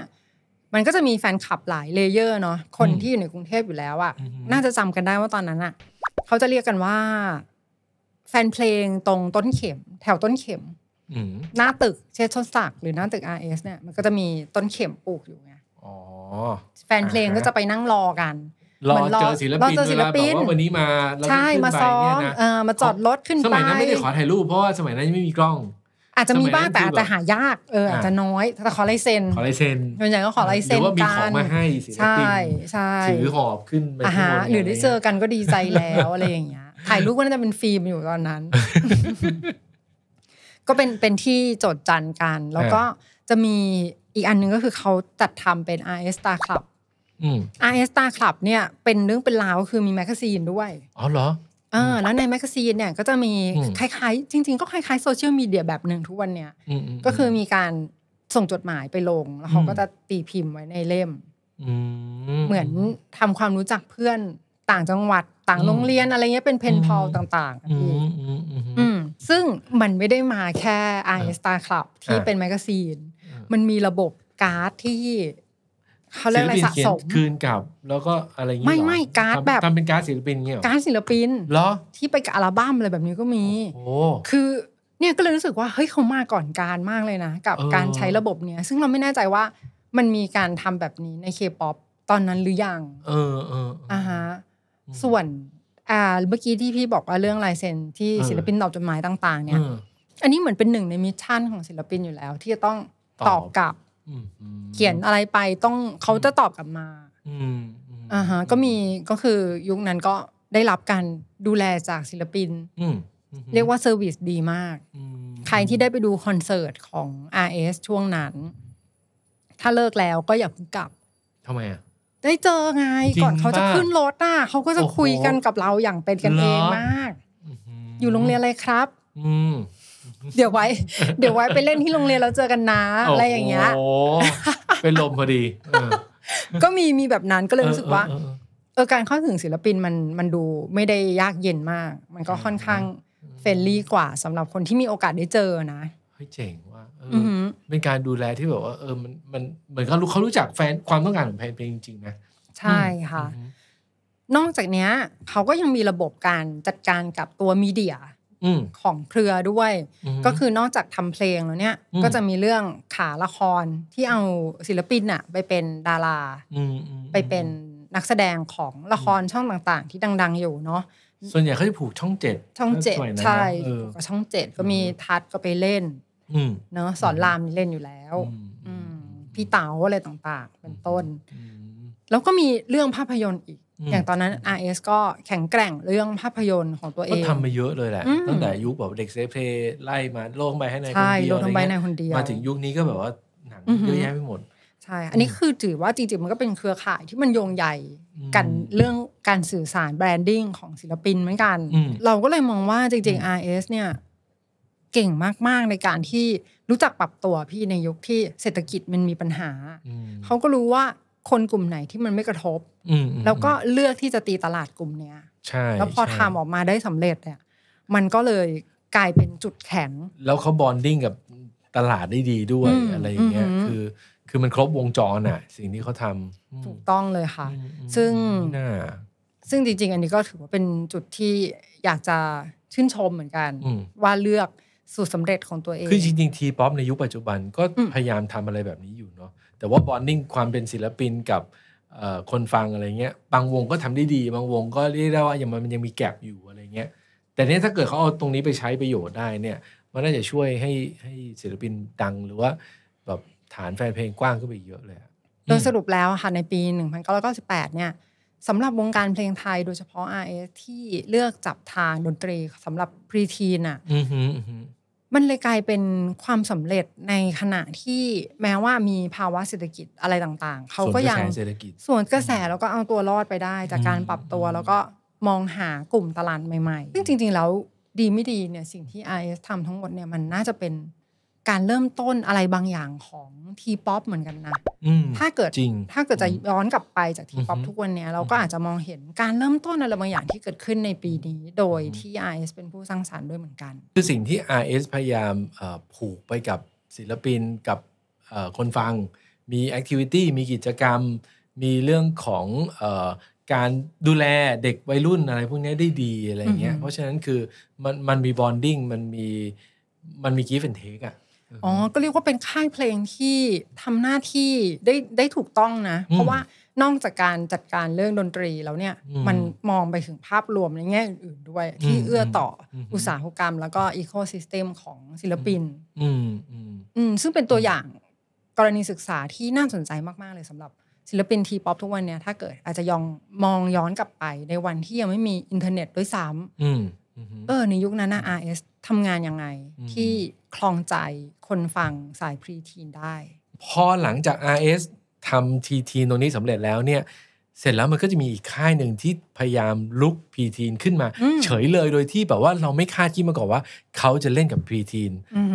มันก็จะมีแฟนคลับหลายเลเยอร์เนาะ คนที่อยู่ในกรุงเทพอยู่แล้วอะ่ะ น่าจะจำกันได้ว่าตอนนั้นอะ่ะ เขาจะเรียกกันว่า แฟนเพลงตรงต้นเข็ม แถวต้นเข็มหน้าตึกเชตชนศักหรือหน้าตึก RS เนี่ย มันก็จะมีต้นเข็มปลูกอยู่ไงแฟนเพลงก็จะไปนั่งรอกัน รอเจอศิลปินเวอศิลปว่าวันนี้มา ใช่มาซ้อมมาจอดรถขึ้นไป สมัยนั้นไม่ได้ขอถ่ายรูป เพราะว่าสมัยนั้นยังไม่มีกล้อง อาจจะมีบ้าง แต่อาจจะหายากเอออาจจะน้อยแต่ขอลายเซ็นขอลายเซ็นส่วนใหญ่ก็ขอลายเซ็นหรือว่ามีของมาให้ศิลปินใช่ถือหอบขึ้นไปหรือได้เจอกันก็ดีใจแล้วอะไรอย่างเงี้ยถ่ายรูปก็น่าจะเป็นฟิล์มอยู่ตอนนั้นก็เป็นเป็นที่โจทย์จันกัน แล้วก็จะมีอีกอันนึงก็คือเขาจัดทำเป็น r s Star Club r s Star Club เนี่ยเป็นเรื่องเป็นราว คือมีแมกกาซีนด้วย อ๋อเหรออ่าแล้วในแมกกาซีนเนี่ยก็จะมีคล้ายๆ จริงๆก็คล้ายๆ โซเชียลมีเดียแบบหนึ่งทุกวันเนี่ยก็คือมีการส่งจดหมายไปลง แล้วเขาก็จะตีพิมพ์ไว้ในเล่มเหมือนทำความรู้จักเพื่อนต่างจังหวัดต่างโรงเรียนอะไรเงี้ยเป็นเพนพอลต่างๆพีอืมซึ่งมันไม่ได้มาแค่ไอสตาร์คลับที่เป็นแมกกาซีน มันมีระบบการ์ดที่ เขาเรียกอะไรสะสมคืนกลับแล้วก็อะไรเงี้ยไม่ไม่การ์ดแบบทำเป็นการ์ดศิลปินเงี้ยการ์ดศิลปิน เหรอ ที่ไปกับอัลบั้มอะไรแบบนี้ก็มีโอ้คือเนี่ยก็เลยรู้สึกว่า เฮ้ยเขามาก่อนการมากเลยนะ กับการใช้ระบบเนี้ยซึ่งเราไม่แน่ใจว่ามันมีการทำแบบนี้ในเคป๊อปตอนนั้นหรือยังเออเอออ่าฮะส่วนอ่าเมื่อกี้ที่พี่บอกว่าเรื่องลายเซ็นที่ศิลปินตอบจดหมายต่างๆ เนี่ยอันนี้เหมือนเป็นหนึ่งในมิชชั่นของศิลปินอยู่แล้ว ที่จะต้องตอบกลับ เขียนอะไรไปต้องเขาจะตอบกลับมาอ่าฮะก็มีก็คือยุคนั้นก็ได้รับการดูแลจากศิลปินเรียกว่าเซอร์วิสดีมากใครที่ได้ไปดูคอนเสิร์ตของ RS ช่วงนั้น ถ้าเลิกแล้วก็อย่าเพิ่งกลับทำไมอ่ะได้เจอไงก่อนเขาจะขึ้นรถอ่ะเขาก็จะคุยกันกับเราอย่างเป็นกันเองมากอยู่โรงเรียนอะไรครับเดี๋ยวไว้ เดี๋ยวไว้ไปเล่นที่โรงเรียนเราเจอกันนะ อะไรอย่างเงี้ยเป็นลมพอดีก็มีมีแบบนั้นก็เลยรู้สึกว่าเออการเข้าถึงศิลปินมันมันดูไม่ได้ยากเย็นมาก มันก็ค่อนข้างเฟรนลี่กว่าสำหรับคนที่มีโอกาสได้เจอนะเฮ้ยเจ๋งเป็นการดูแลที่แบบว่าเออมันมันเหมือนเขารู้เขารู้จักแฟนความต้องการของแฟนเพลงจริงๆนะใช่ค่ะ นอกจากนี้เขาก็ยังมีระบบการจัดการกับตัวมีเดียของเครือด้วย ก็คือนอกจากทำเพลงแล้วเนี่ยก็จะมีเรื่องขาละครที่เอาศิลปินอะไปเป็นดาราไปเป็นนักแสดงของละครช่องต่างๆ ที่ดังๆ อยู่เนาะส่วนใหญ่เขาจะผูกช่องเจ็ดช่องเจ็ดใช่ช่องเจ็ดก็มีทัศก็ไปเล่นเนาะสอนรามเล่นอยู่แล้วพี่เต๋าอะไรต่างๆ เป็นต้น แล้วก็มีเรื่องภาพยนตร์อีก อย่างตอนนั้น RS ก็แข็งแกร่ง เรื่องภาพยนตร์ของตัวเองก็ทำมาเยอะเลยแหละตั้งแต่ยุคแบบเด็กเซฟเพลไล่มาโล่งไปให้ในคนเดียวในคนเดียวมาถึงยุคนี้ก็แบบว่าหนังเยอะแยะไปหมด ใช่ อันนี้คือถือว่าจริงๆ มันก็เป็นเครือข่ายที่มันโยงใหญ่กันเรื่องการสื่อสารแบรนดิ้งของศิลปินเหมือนกัน เราก็เลยมองว่าจริงๆ RS เนี่ยเก่งมาก ๆ ในการที่รู้จักปรับตัวพี่ในยุคที่เศรษฐกิจมันมีปัญหาเขาก็รู้ว่าคนกลุ่มไหนที่มันไม่กระทบ แล้วก็เลือกที่จะตีตลาดกลุ่มเนี้ยใช่แล้วพอทำออกมาได้สำเร็จเนี่ย มันก็เลยกลายเป็นจุดแข็งแล้วเขาบอนดิ้งกับตลาดได้ดีด้วยอะไรอย่างเงี้ยคือคือมันครบวงจรอ่ะสิ่งที่เขาทำถูกต้องเลยค่ะ ซึ่ง ซึ่งจริง ๆ อันนี้ก็ถือว่าเป็นจุดที่อยากจะชื่นชมเหมือนกันว่าเลือกสู่สสาเร็จของตัวเอง คือจริงๆ ที ป๊อปในยุคปัจจุบันก็พยายามทำอะไรแบบนี้อยู่เนาะ แต่ว่าบอนดิ้งความเป็นศิลปินกับคนฟังอะไรเงี้ย บางวงก็ทำได้ดี บางวงก็เรียกได้ว่า ยังมันยังมีแกลบอยู่อะไรเงี้ย แต่เนี้ยถ้าเกิดเขาเอาตรงนี้ไปใช้ประโยชน์ได้เนี่ย มันน่าจะช่วยให้ให้ศิลปินดังหรือว่าแบบฐานแฟนเพลงกว้างขึ้นไปเยอะเลยโดยสรุปแล้วค่ะในปี 1998 เนี่ยสำหรับวงการเพลงไทยโดยเฉพาะ RS ที่เลือกจับทางดนตรีสำหรับพรีทีนอ่ะมันเลยกลายเป็นความสำเร็จในขณะที่แม้ว่ามีภาวะเศรษฐกิจอะไรต่างๆ เขาก็ยังส่วนกระแสแล้วก็เอาตัวรอดไปได้ จากการปรับตัวแล้วก็มองหากลุ่มตลาดใหม่ๆ ซึ่งจริงๆแล้ว ดีไม่ดีเนี่ย สิ่งที่ไอเอสทำทั้งหมดเนี่ย มันน่าจะเป็นการเริ่มต้นอะไรบางอย่างของทีป๊อปเหมือนกันนะถ้าเกิดถ้าเกิดจะย้อนกลับไปจากทีป๊อปทุกวันเนี้ยเราก็อาจจะมองเห็นการเริ่มต้นอะไรบางอย่างที่เกิดขึ้นในปีนี้โดยที่ RS เป็นผู้สร้างสารรค์ด้วยเหมือนกัน คือสิ่งที่ RS พยายามผูกไปกับศิลปินกับคนฟังมีแอคทิวิตี้มีกิจกรรม มีเรื่องของการดูแลเด็กวัยรุ่นอะไรพวกนี้ได้ดีอะไรเงี้ยเพราะฉะนั้นคือมันมันมีบอนดิ้งมันมีมันมีกีฟเอนเทคอะอ๋อ ก็เรียกว่าเป็นค่ายเพลงที่ทำหน้าที่ได้ได้ถูกต้องนะ เพราะว่านอกจากการจัดการเรื่องดนตรีแล้วเนี่ย มันมองไปถึงภาพรวมในแง่อื่นๆด้วย ที่เอื้อต่ออุตสาหกรรมแล้วก็อีโคซิสเต็มของศิลปิน อืมอืม ซึ่งเป็นตัวอย่างกรณีศึกษาที่น่าสนใจมากๆเลยสำหรับศิลปินทีป๊อปทุกวันเนี่ยถ้าเกิดอาจจะยองมองย้อนกลับไปในวันที่ยังไม่มีอินเทอร์เน็ตด้วยซ้ำเออ ในยุคนั้นนะ RS ทำงานยังไงที่คลองใจคนฟังสายพรีทีนได้พอหลังจาก RS ทำทีทีตรงนี้สำเร็จแล้วเนี่ย เสร็จแล้วมันก็จะมีอีกค่ายหนึ่งที่พยายามลุกพีทีนขึ้นมา เฉยเลยโดยที่แบบว่าเราไม่คาดคิดมาก่อนว่า เขาจะเล่นกับพีทีน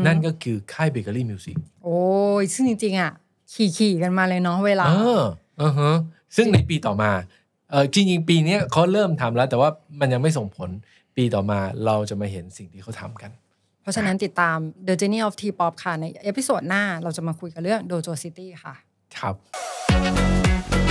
นั่นก็คือค่ายเบเกอรี่มิวสิกโอ้ยซึ่งจริงๆ อ่ะ ขี่ ๆ กันมาเลยเนาะเวลาเออเออฮะซึ่งในปีต่อมาเออจริงๆ ปีนี้เขาเริ่มทำแล้วแต่ว่ามันยังไม่ส่งผลปีต่อมาเราจะมาเห็นสิ่งที่เขาทำกัน เพราะฉะนั้นติดตาม The Journey of T-pop ค่ะ ในเอพิโซดหน้าเราจะมาคุยกันเรื่อง Dojo City ค่ะ ครับ